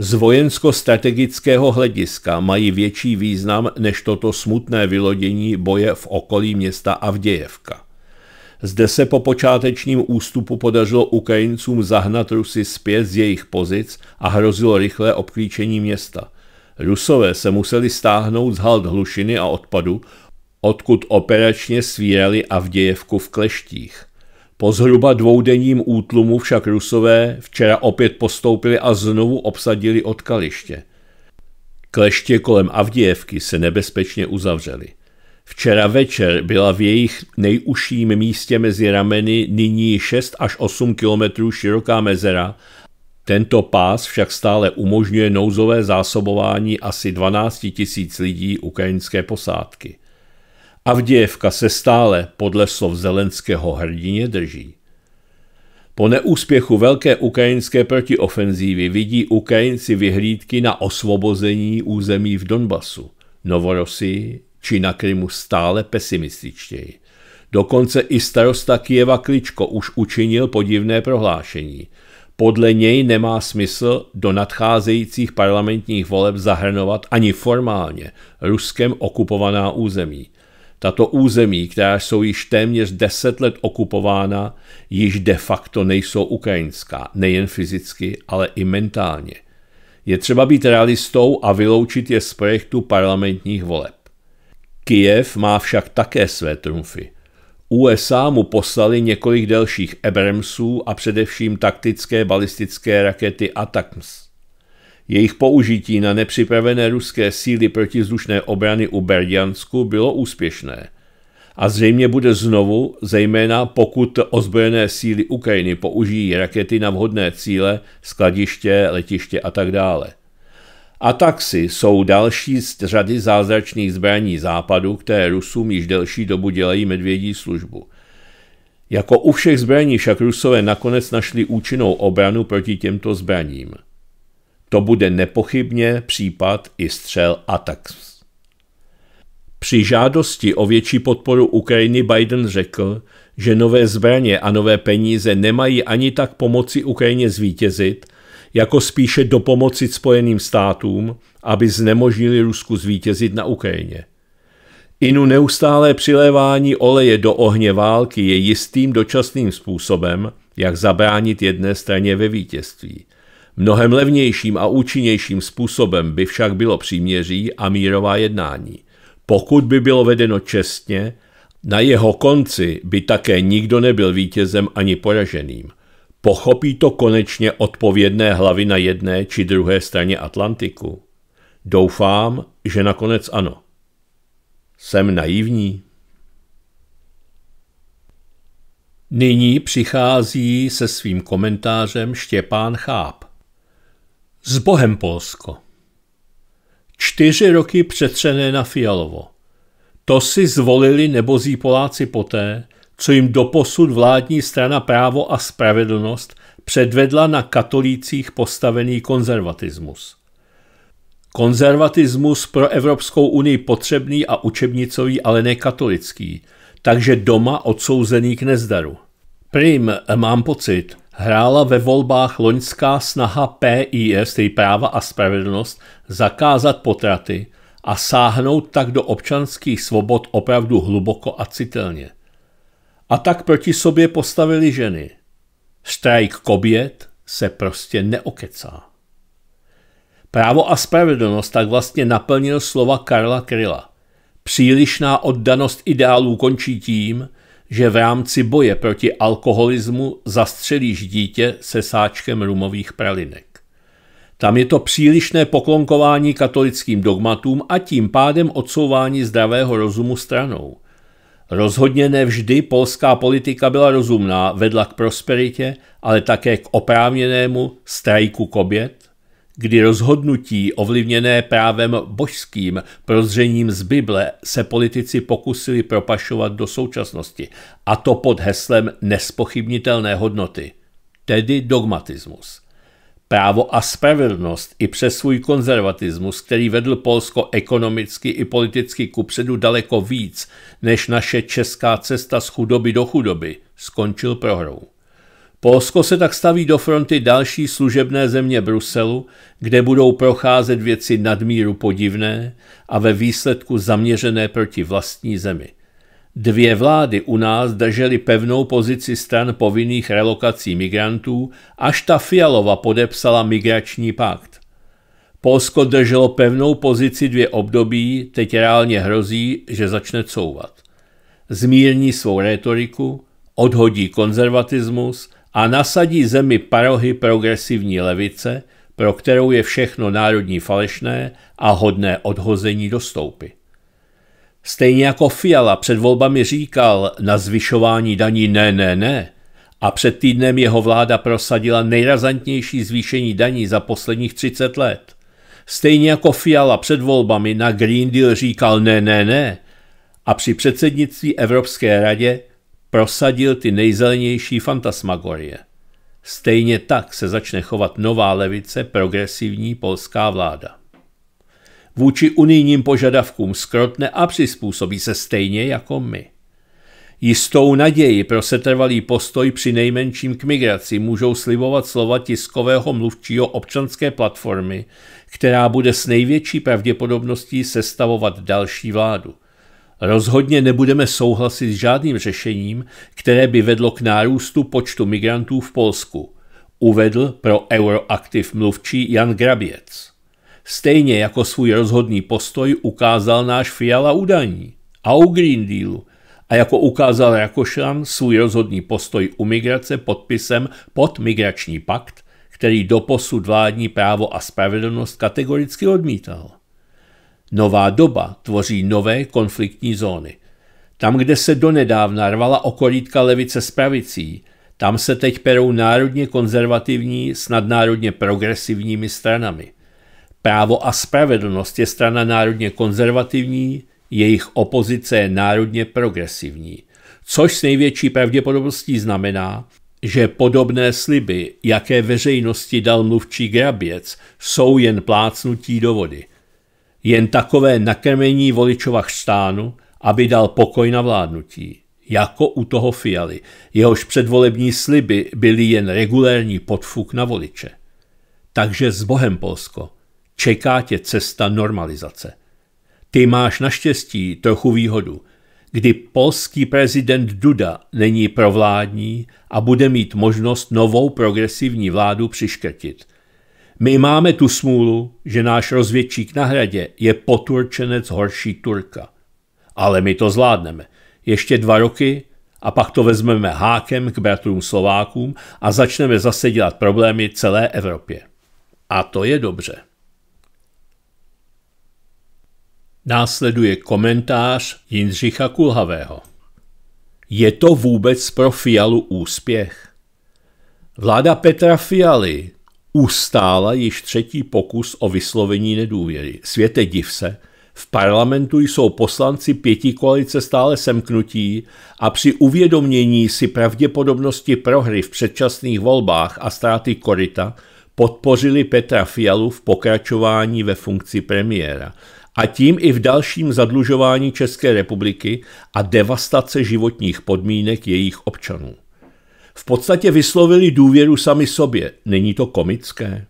Z vojensko-strategického hlediska mají větší význam než toto smutné vylodění boje v okolí města Avdějevka. Zde se po počátečním ústupu podařilo Ukrajincům zahnat Rusy zpět z jejich pozic a hrozilo rychlé obklíčení města. Rusové se museli stáhnout z hald hlušiny a odpadu, odkud operačně svírali Avdějevku v kleštích. Po zhruba dvoudenním útlumu však Rusové včera opět postoupili a znovu obsadili odkaliště. Kleště kolem Avdějevky se nebezpečně uzavřely. Včera večer byla v jejich nejužším místě mezi rameny nyní 6 až 8 kilometrů široká mezera. Tento pás však stále umožňuje nouzové zásobování asi 12 000 lidí ukrajinské posádky. Avdějevka se stále podle slov Zelenského hrdině drží. Po neúspěchu velké ukrajinské protiofenzívy vidí Ukrajinci vyhlídky na osvobození území v Donbasu, Novorosii či na Krymu stále pesimističtěji. Dokonce i starosta Kijeva Kličko už učinil podivné prohlášení. Podle něj nemá smysl do nadcházejících parlamentních voleb zahrnovat ani formálně Ruskem okupovaná území – tato území, která jsou již téměř deset let okupována, již de facto nejsou ukrajinská, nejen fyzicky, ale i mentálně. Je třeba být realistou a vyloučit je z projektu parlamentních voleb. Kijev má však také své trumfy. USA mu poslali několik delších Abramsů a především taktické balistické rakety Atakms. Jejich použití na nepřipravené ruské síly protizdušné obrany u Berdiansku bylo úspěšné. A zřejmě bude znovu, zejména pokud ozbrojené síly Ukrajiny použijí rakety na vhodné cíle, skladiště, letiště a tak dále. A taxi jsou další z řady zázračných zbraní západu, které Rusům již delší dobu dělají medvědí službu. Jako u všech zbraní však Rusové nakonec našli účinnou obranu proti těmto zbraním – to bude nepochybně případ i střel Atax. Při žádosti o větší podporu Ukrajiny Biden řekl, že nové zbraně a nové peníze nemají ani tak pomoci Ukrajině zvítězit, jako spíše dopomoci Spojeným státům, aby znemožnili Rusku zvítězit na Ukrajině. Inu neustálé přilévání oleje do ohně války je jistým dočasným způsobem, jak zabránit jedné straně ve vítězství – Mnohem levnějším a účinnějším způsobem by však bylo příměří a mírová jednání. Pokud by bylo vedeno čestně, na jeho konci by také nikdo nebyl vítězem ani poraženým. Pochopí to konečně odpovědné hlavy na jedné či druhé straně Atlantiku? Doufám, že nakonec ano. Jsem naivní. Nyní přichází se svým komentářem Štěpán Cháp. Z Bohem Polsko. Čtyři roky přetřené na Fialovo. To si zvolili nebozí Poláci poté, co jim doposud vládní strana právo a spravedlnost předvedla na katolících postavený konzervatismus. Konzervatismus pro Evropskou unii potřebný a učebnicový, ale nekatolický, takže doma odsouzený k nezdaru. Prim, mám pocit, hrála ve volbách loňská snaha PIS, tedy práva a spravedlnost, zakázat potraty a sáhnout tak do občanských svobod opravdu hluboko a citelně. A tak proti sobě postavili ženy. Štrajk kobět se prostě neokecá. Právo a spravedlnost tak vlastně naplnil slova Karla Kryla. Přílišná oddanost ideálů končí tím, že v rámci boje proti alkoholismu zastřelíš dítě se sáčkem rumových pralinek. Tam je to přílišné poklonkování katolickým dogmatům a tím pádem odsouvání zdravého rozumu stranou. Rozhodně nevždy polská politika byla rozumná, vedla k prosperitě, ale také k oprávněnému strajku kobět, kdy rozhodnutí ovlivněné právem božským prozřením z Bible se politici pokusili propašovat do současnosti, a to pod heslem nespochybnitelné hodnoty, tedy dogmatismus. Právo a spravedlnost i přes svůj konzervatismus, který vedl Polsko ekonomicky i politicky kupředu daleko víc než naše česká cesta z chudoby do chudoby, skončil prohrou. Polsko se tak staví do fronty další služebné země Bruselu, kde budou procházet věci nadmíru podivné a ve výsledku zaměřené proti vlastní zemi. Dvě vlády u nás držely pevnou pozici stran povinných relokací migrantů, až ta Fialova podepsala migrační pakt. Polsko drželo pevnou pozici dvě období, teď reálně hrozí, že začne couvat. Zmírní svou rétoriku, odhodí konzervatismus – a nasadí zemi parohy progresivní levice, pro kterou je všechno národní falešné a hodné odhození do stoupy. Stejně jako Fiala před volbami říkal na zvyšování daní ne, ne, ne, a před týdnem jeho vláda prosadila nejrazantnější zvýšení daní za posledních 30 let. Stejně jako Fiala před volbami na Green Deal říkal ne, ne, ne a při předsednictví Evropské radě prosadil ty nejzelenější fantasmagorie. Stejně tak se začne chovat nová levice progresivní polská vláda. Vůči unijním požadavkům skrotne a přizpůsobí se stejně jako my. Jistou naději pro setrvalý postoj při nejmenším k migraci můžou slibovat slova tiskového mluvčího občanské platformy, která bude s největší pravděpodobností sestavovat další vládu – Rozhodně nebudeme souhlasit s žádným řešením, které by vedlo k nárůstu počtu migrantů v Polsku, uvedl pro Euroaktiv mluvčí Jan Graběc. Stejně jako svůj rozhodný postoj ukázal náš Fiala udaní a u Green Dealu a jako ukázal Rakošan svůj rozhodný postoj u migrace podpisem pod migrační pakt, který doposud vládní právo a spravedlnost kategoricky odmítal. Nová doba tvoří nové konfliktní zóny. Tam, kde se donedávna rvala okolítka levice s pravicí, tam se teď perou národně konzervativní s nadnárodně progresivními stranami. Právo a spravedlnost je strana národně konzervativní, jejich opozice je národně progresivní, což s největší pravděpodobností znamená, že podobné sliby, jaké veřejnosti dal mluvčí Graběc, jsou jen plácnutí do vody – jen takové nakrmení voličova stánu, aby dal pokoj na vládnutí. Jako u toho Fialy, jehož předvolební sliby byly jen regulérní podfuk na voliče. Takže s Bohem Polsko, čeká tě cesta normalizace. Ty máš naštěstí trochu výhodu, kdy polský prezident Duda není provládní a bude mít možnost novou progresivní vládu přiškrtit – my máme tu smůlu, že náš rozvědčík na hradě je poturčenec horší Turka. Ale my to zvládneme. Ještě dva roky a pak to vezmeme hákem k bratrům Slovákům a začneme zase dělat problémy celé Evropě. A to je dobře. Následuje komentář Jindřicha Kulhavého. Je to vůbec pro Fialu úspěch? Vláda Petra Fialy ustála již třetí pokus o vyslovení nedůvěry. Světe div se, v parlamentu jsou poslanci pěti koalice stále semknutí a při uvědomění si pravděpodobnosti prohry v předčasných volbách a ztráty korita podpořili Petra Fialu v pokračování ve funkci premiéra a tím i v dalším zadlužování České republiky a devastace životních podmínek jejich občanů. V podstatě vyslovili důvěru sami sobě. Není to komické?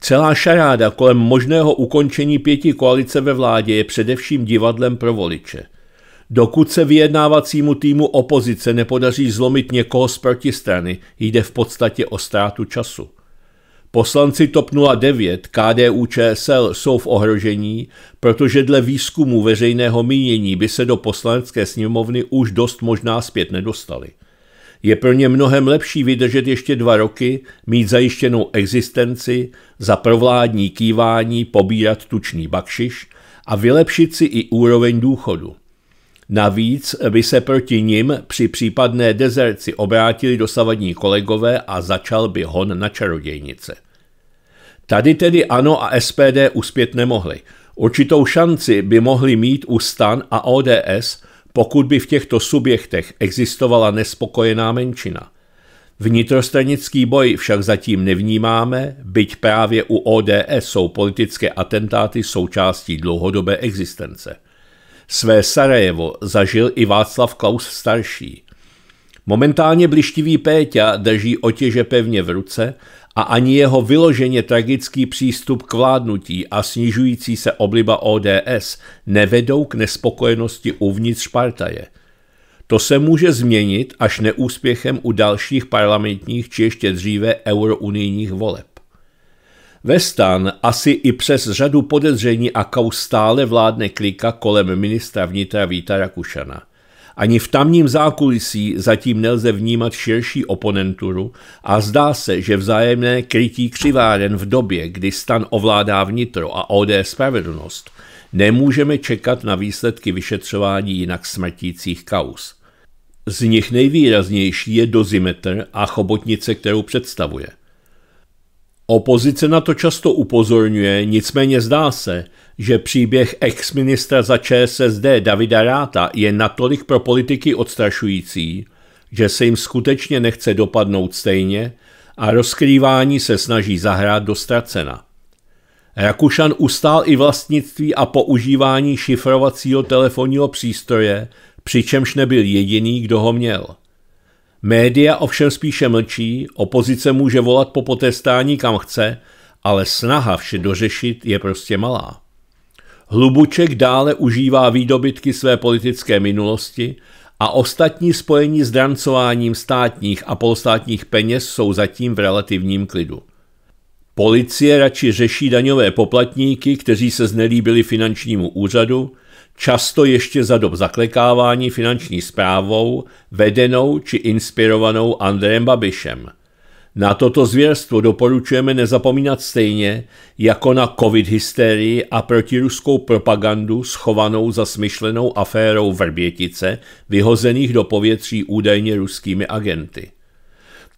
Celá šaráda kolem možného ukončení pěti koalice ve vládě je především divadlem pro voliče. Dokud se vyjednávacímu týmu opozice nepodaří zlomit někoho z protistrany, jde v podstatě o ztrátu času. Poslanci TOP 09 KDU ČSL jsou v ohrožení, protože dle výzkumu veřejného mínění by se do poslanecké sněmovny už dost možná zpět nedostali. Je pro ně mnohem lepší vydržet ještě dva roky, mít zajištěnou existenci, za provládní kývání pobírat tučný bakšiš a vylepšit si i úroveň důchodu. Navíc by se proti nim při případné dezerci obrátili dosavadní kolegové a začal by hon na čarodějnice. Tady tedy ANO a SPD uspět nemohli. Určitou šanci by mohli mít u STAN a ODS, pokud by v těchto subjektech existovala nespokojená menšina. Vnitrostranický boj však zatím nevnímáme, byť právě u ODS jsou politické atentáty součástí dlouhodobé existence. Své Sarajevo zažil i Václav Klaus starší. Momentálně blištivý Péťa drží otěže pevně v ruce a ani jeho vyloženě tragický přístup k vládnutí a snižující se obliba ODS nevedou k nespokojenosti uvnitř partaje. To se může změnit až neúspěchem u dalších parlamentních či ještě dříve eurounijních voleb. Ve stan asi i přes řadu podezření a kaus stále vládne klika kolem ministra vnitra Víta Rakušana – ani v tamním zákulisí zatím nelze vnímat širší oponenturu a zdá se, že vzájemné krytí křiváren v době, kdy stan ovládá vnitro a OD spravedlnost, nemůžeme čekat na výsledky vyšetřování jinak smrtících kaus. Z nich nejvýraznější je dozimetr a chobotnice, kterou představuje – Opozice na to často upozorňuje, nicméně zdá se, že příběh ex-ministra za ČSSD Davida Ráta je natolik pro politiky odstrašující, že se jim skutečně nechce dopadnout stejně a rozkrývání se snaží zahrát do ztracena. Rakušan ustál i vlastnictví a používání šifrovacího telefonního přístroje, přičemž nebyl jediný, kdo ho měl. Média ovšem spíše mlčí, opozice může volat po potestání kam chce, ale snaha vše dořešit je prostě malá. Hlubuček dále užívá výdobytky své politické minulosti a ostatní spojení s drancováním státních a polostátních peněz jsou zatím v relativním klidu. Policie radši řeší daňové poplatníky, kteří se znelíbili finančnímu úřadu, často ještě za dob zaklekávání finanční zprávou, vedenou či inspirovanou Andrejem Babišem. Na toto zvěrstvo doporučujeme nezapomínat stejně jako na covid hysterii a protiruskou propagandu schovanou za smyšlenou aférou Vrbětice, vyhozených do povětří údajně ruskými agenty.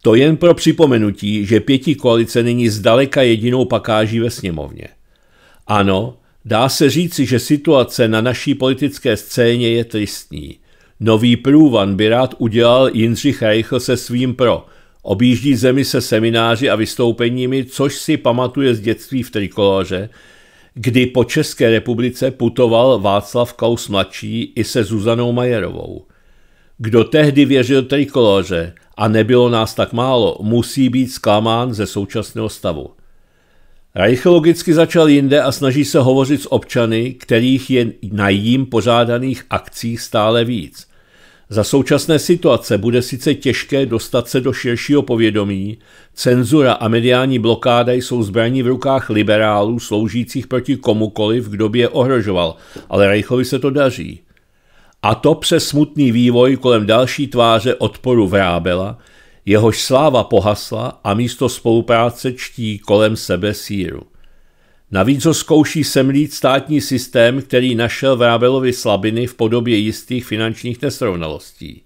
To jen pro připomenutí, že pěti koalice není zdaleka jedinou pakáží ve sněmovně. Ano, Dá se říci, že situace na naší politické scéně je tristní. Nový průvan by rád udělal Jindřich Reichl se svým pro. Objíždí zemi se semináři a vystoupeními, což si pamatuje z dětství v trikoloře, kdy po České republice putoval Václav Klaus mladší i se Zuzanou Majerovou. Kdo tehdy věřil trikoloře a nebylo nás tak málo, musí být zklamán ze současného stavu. Reich logicky začal jinde a snaží se hovořit s občany, kterých je na jím pořádaných akcích stále víc. Za současné situace bude sice těžké dostat se do širšího povědomí, cenzura a mediální blokáda jsou zbraní v rukách liberálů sloužících proti komukoliv, kdo by je ohrožoval, ale Reichovi se to daří. A to přes smutný vývoj kolem další tváře odporu Vrábela, jehož sláva pohasla a místo spolupráce čtí kolem sebe síru. Navíc ho zkouší semlít státní systém, který našel Vrábelovi slabiny v podobě jistých finančních nesrovnalostí.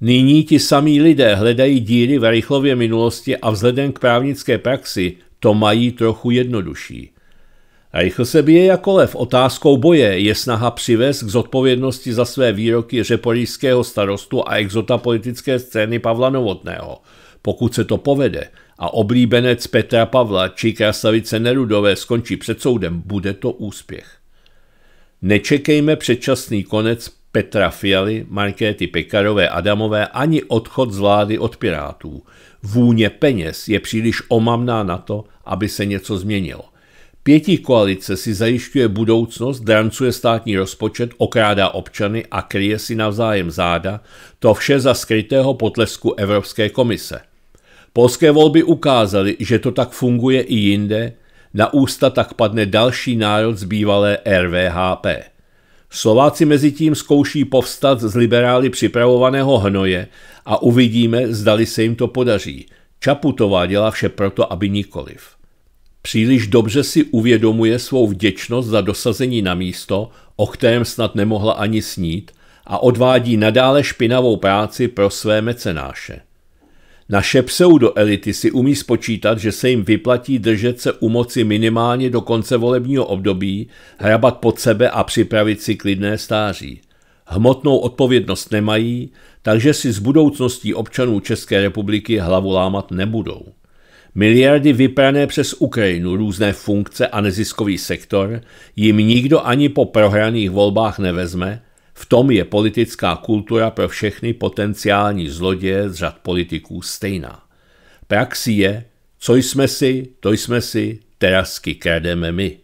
Nyní ti samí lidé hledají díry v Rychlově minulosti a vzhledem k právnické praxi to mají trochu jednodušší bije jako lev otázkou boje je snaha přivést k zodpovědnosti za své výroky řeporijského starostu a exota politické scény Pavla Novotného. Pokud se to povede a oblíbenec Petra Pavla či krasavice Nerudové skončí před soudem, bude to úspěch. Nečekejme předčasný konec Petra Fialy, Markéty Pekarové Adamové ani odchod z vlády od Pirátů. Vůně peněz je příliš omamná na to, aby se něco změnilo. Pětí koalice si zajišťuje budoucnost, drancuje státní rozpočet, okrádá občany a kryje si navzájem záda, to vše za skrytého potlesku Evropské komise. Polské volby ukázaly, že to tak funguje i jinde, na ústa tak padne další národ z bývalé RVHP. Slováci mezi tím zkouší povstat z liberály připravovaného hnoje a uvidíme, zdali se jim to podaří. Čaputová dělá vše proto, aby nikoliv. Příliš dobře si uvědomuje svou vděčnost za dosazení na místo, o kterém snad nemohla ani snít, a odvádí nadále špinavou práci pro své mecenáše. Naše pseudoelity si umí spočítat, že se jim vyplatí držet se u moci minimálně do konce volebního období, hrabat pod sebe a připravit si klidné stáří. Hmotnou odpovědnost nemají, takže si s budoucností občanů České republiky hlavu lámat nebudou. Miliardy vyprané přes Ukrajinu, různé funkce a neziskový sektor jim nikdo ani po prohraných volbách nevezme, v tom je politická kultura pro všechny potenciální zloděje z řad politiků stejná. Praxi je, co jsme si, to jsme si, terasky krademe my.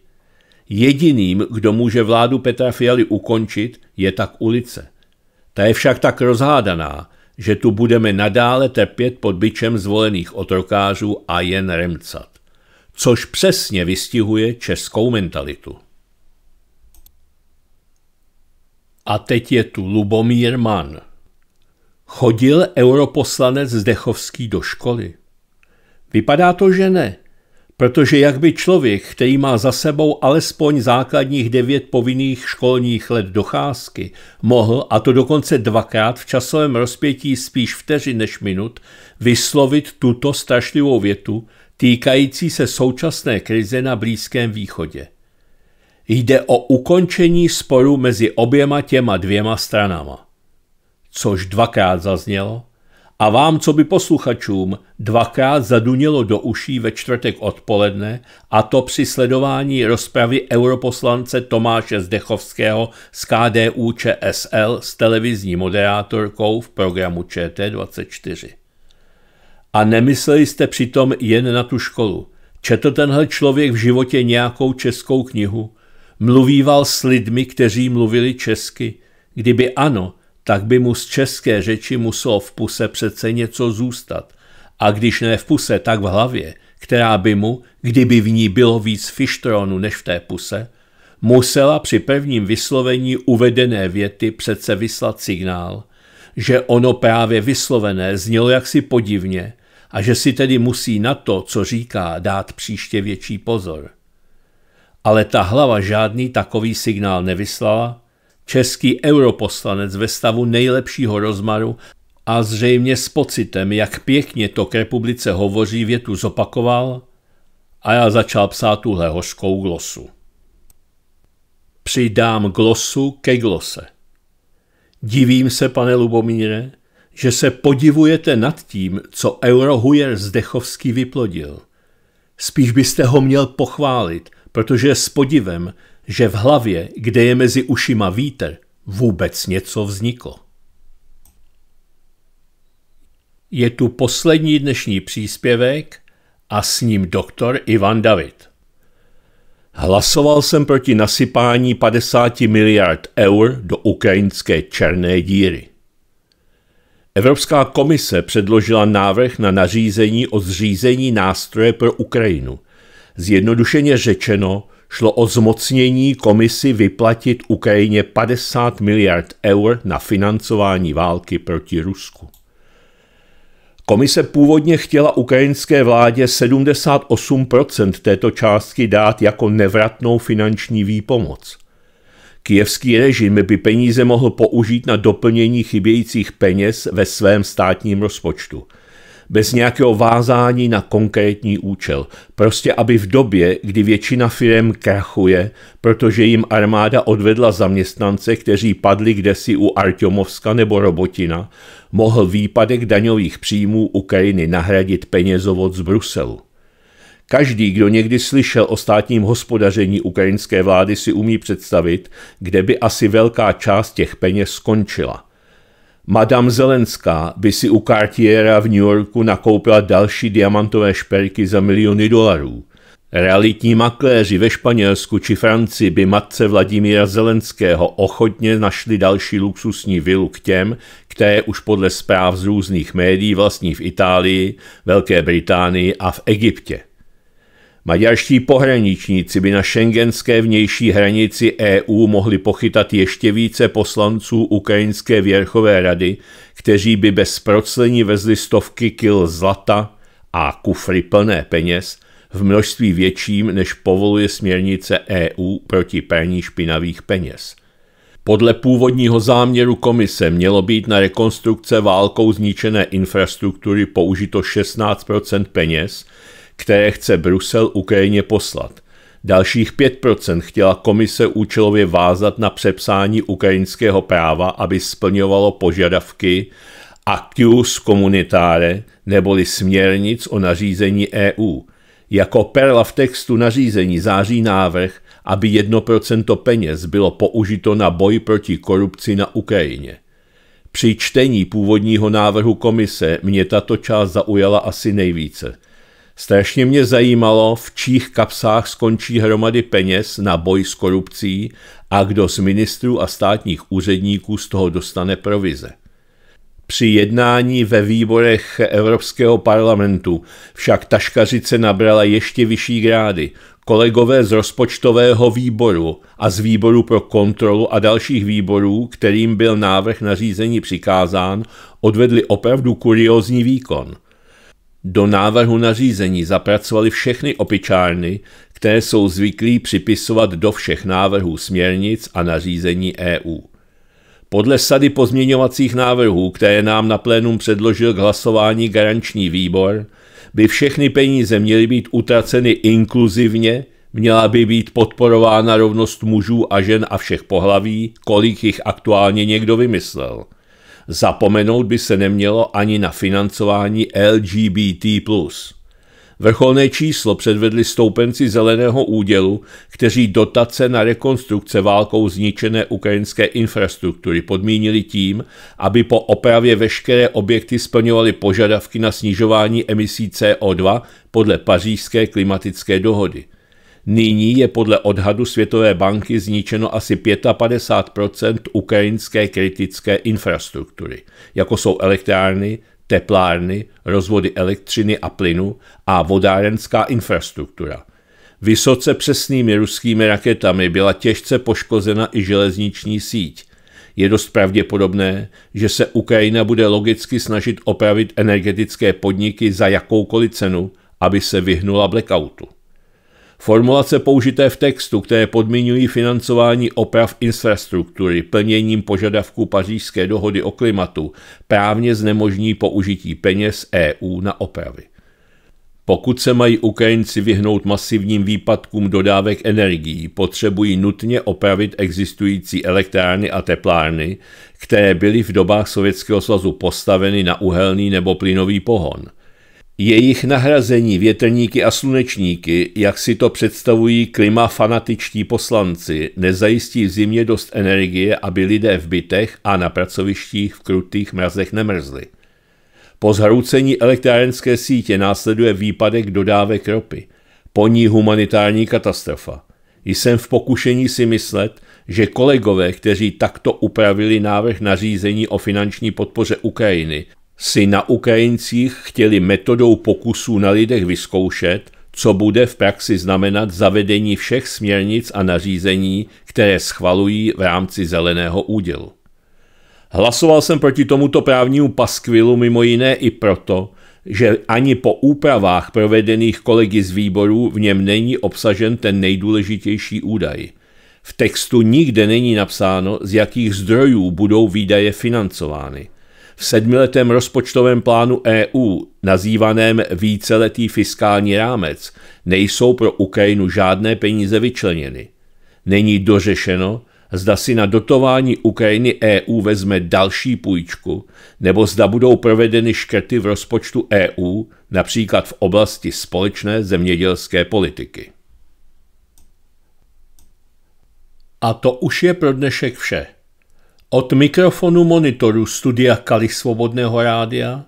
Jediným, kdo může vládu Petra Fialy ukončit, je tak ulice. Ta je však tak rozhádaná, že tu budeme nadále trpět pod byčem zvolených otrokářů a jen remcat, což přesně vystihuje českou mentalitu. A teď je tu Lubomír Mann. Chodil europoslanec Zdechovský do školy? Vypadá to, že ne – Protože jak by člověk, který má za sebou alespoň základních devět povinných školních let docházky, mohl, a to dokonce dvakrát v časovém rozpětí spíš vteřin než minut, vyslovit tuto strašlivou větu týkající se současné krize na Blízkém východě. Jde o ukončení sporu mezi oběma těma dvěma stranama. Což dvakrát zaznělo, a vám, co by posluchačům, dvakrát zadunělo do uší ve čtvrtek odpoledne, a to při sledování rozpravy europoslance Tomáše Zdechovského z KDU ČSL s televizní moderátorkou v programu ČT24. A nemysleli jste přitom jen na tu školu. Četl tenhle člověk v životě nějakou českou knihu? Mluvíval s lidmi, kteří mluvili česky? Kdyby ano, tak by mu z české řeči muselo v puse přece něco zůstat. A když ne v puse, tak v hlavě, která by mu, kdyby v ní bylo víc fištronu než v té puse, musela při prvním vyslovení uvedené věty přece vyslat signál, že ono právě vyslovené znělo jaksi podivně a že si tedy musí na to, co říká, dát příště větší pozor. Ale ta hlava žádný takový signál nevyslala Český europoslanec ve stavu nejlepšího rozmaru a zřejmě s pocitem, jak pěkně to k republice hovoří, větu zopakoval a já začal psát tuhle hořkou glosu. Přidám glosu ke glose. Divím se, pane Lubomíre, že se podivujete nad tím, co Eurohujer Zdechovský vyplodil. Spíš byste ho měl pochválit, protože s podivem, že v hlavě, kde je mezi ušima vítr, vůbec něco vzniklo. Je tu poslední dnešní příspěvek a s ním doktor Ivan David. Hlasoval jsem proti nasypání 50 miliard eur do ukrajinské černé díry. Evropská komise předložila návrh na nařízení o zřízení nástroje pro Ukrajinu. Zjednodušeně řečeno, Šlo o zmocnění komisi vyplatit Ukrajině 50 miliard eur na financování války proti Rusku. Komise původně chtěla ukrajinské vládě 78% této částky dát jako nevratnou finanční výpomoc. Kijevský režim by peníze mohl použít na doplnění chybějících peněz ve svém státním rozpočtu – bez nějakého vázání na konkrétní účel. Prostě aby v době, kdy většina firm krachuje, protože jim armáda odvedla zaměstnance, kteří padli kdesi u Artyomovska nebo Robotina, mohl výpadek daňových příjmů Ukrajiny nahradit penězovod z Bruselu. Každý, kdo někdy slyšel o státním hospodaření ukrajinské vlády, si umí představit, kde by asi velká část těch peněz skončila – Madame Zelenská by si u Cartiera v New Yorku nakoupila další diamantové šperky za miliony dolarů. Realitní makléři ve Španělsku či Francii by matce Vladimíra Zelenského ochotně našli další luxusní vilu k těm, které už podle zpráv z různých médií vlastní v Itálii, Velké Británii a v Egyptě. Maďarští pohraničníci by na šengenské vnější hranici EU mohli pochytat ještě více poslanců Ukrajinské věrchové rady, kteří by bez proclení vezli stovky kil zlata a kufry plné peněz v množství větším, než povoluje směrnice EU proti praní špinavých peněz. Podle původního záměru komise mělo být na rekonstrukce válkou zničené infrastruktury použito 16 peněz – které chce Brusel Ukrajině poslat. Dalších 5% chtěla komise účelově vázat na přepsání ukrajinského práva, aby splňovalo požadavky Actius Communitare neboli směrnic o nařízení EU. Jako perla v textu nařízení září návrh, aby 1% peněz bylo použito na boj proti korupci na Ukrajině. Při čtení původního návrhu komise mě tato část zaujala asi nejvíce – Strašně mě zajímalo, v čích kapsách skončí hromady peněz na boj s korupcí a kdo z ministrů a státních úředníků z toho dostane provize. Při jednání ve výborech Evropského parlamentu však taškařice nabrala ještě vyšší grády. Kolegové z rozpočtového výboru a z výboru pro kontrolu a dalších výborů, kterým byl návrh nařízení přikázán, odvedli opravdu kuriózní výkon – do návrhu nařízení zapracovali všechny opičárny, které jsou zvyklí připisovat do všech návrhů směrnic a nařízení EU. Podle sady pozměňovacích návrhů, které nám na plénum předložil k hlasování garanční výbor, by všechny peníze měly být utraceny inkluzivně, měla by být podporována rovnost mužů a žen a všech pohlaví, kolik jich aktuálně někdo vymyslel – Zapomenout by se nemělo ani na financování LGBT+. Vrcholné číslo předvedli stoupenci Zeleného údělu, kteří dotace na rekonstrukce válkou zničené ukrajinské infrastruktury podmínili tím, aby po opravě veškeré objekty splňovaly požadavky na snižování emisí CO2 podle pařížské klimatické dohody – Nyní je podle odhadu Světové banky zničeno asi 55 ukrajinské kritické infrastruktury, jako jsou elektrárny, teplárny, rozvody elektřiny a plynu a vodárenská infrastruktura. Vysoce přesnými ruskými raketami byla těžce poškozena i železniční síť. Je dost pravděpodobné, že se Ukrajina bude logicky snažit opravit energetické podniky za jakoukoliv cenu, aby se vyhnula blackoutu. Formulace použité v textu, které podmiňují financování oprav infrastruktury plněním požadavků pařížské dohody o klimatu, právně znemožní použití peněz EU na opravy. Pokud se mají Ukrajinci vyhnout masivním výpadkům dodávek energií, potřebují nutně opravit existující elektrárny a teplárny, které byly v dobách Sovětského svazu postaveny na uhelný nebo plynový pohon – jejich nahrazení větrníky a slunečníky, jak si to představují klima fanatičtí poslanci, nezajistí v zimě dost energie, aby lidé v bytech a na pracovištích v krutých mrazech nemrzli. Po zhroucení elektrárenské sítě následuje výpadek dodávek ropy. Po ní humanitární katastrofa. Jsem v pokušení si myslet, že kolegové, kteří takto upravili návrh nařízení o finanční podpoře Ukrajiny, si na Ukrajincích chtěli metodou pokusů na lidech vyzkoušet, co bude v praxi znamenat zavedení všech směrnic a nařízení, které schvalují v rámci zeleného údělu. Hlasoval jsem proti tomuto právnímu paskvilu mimo jiné i proto, že ani po úpravách provedených kolegy z výboru v něm není obsažen ten nejdůležitější údaj. V textu nikde není napsáno, z jakých zdrojů budou výdaje financovány. V sedmiletém rozpočtovém plánu EU, nazývaném víceletý fiskální rámec, nejsou pro Ukrajinu žádné peníze vyčleněny. Není dořešeno, zda si na dotování Ukrajiny EU vezme další půjčku, nebo zda budou provedeny škrty v rozpočtu EU, například v oblasti společné zemědělské politiky. A to už je pro dnešek vše. Od mikrofonu monitoru studia Kali Svobodného rádia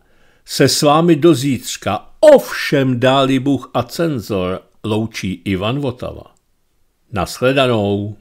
se s vámi do zítřka, ovšem dáli Bůh a cenzor, loučí Ivan Votava. Nashledanou.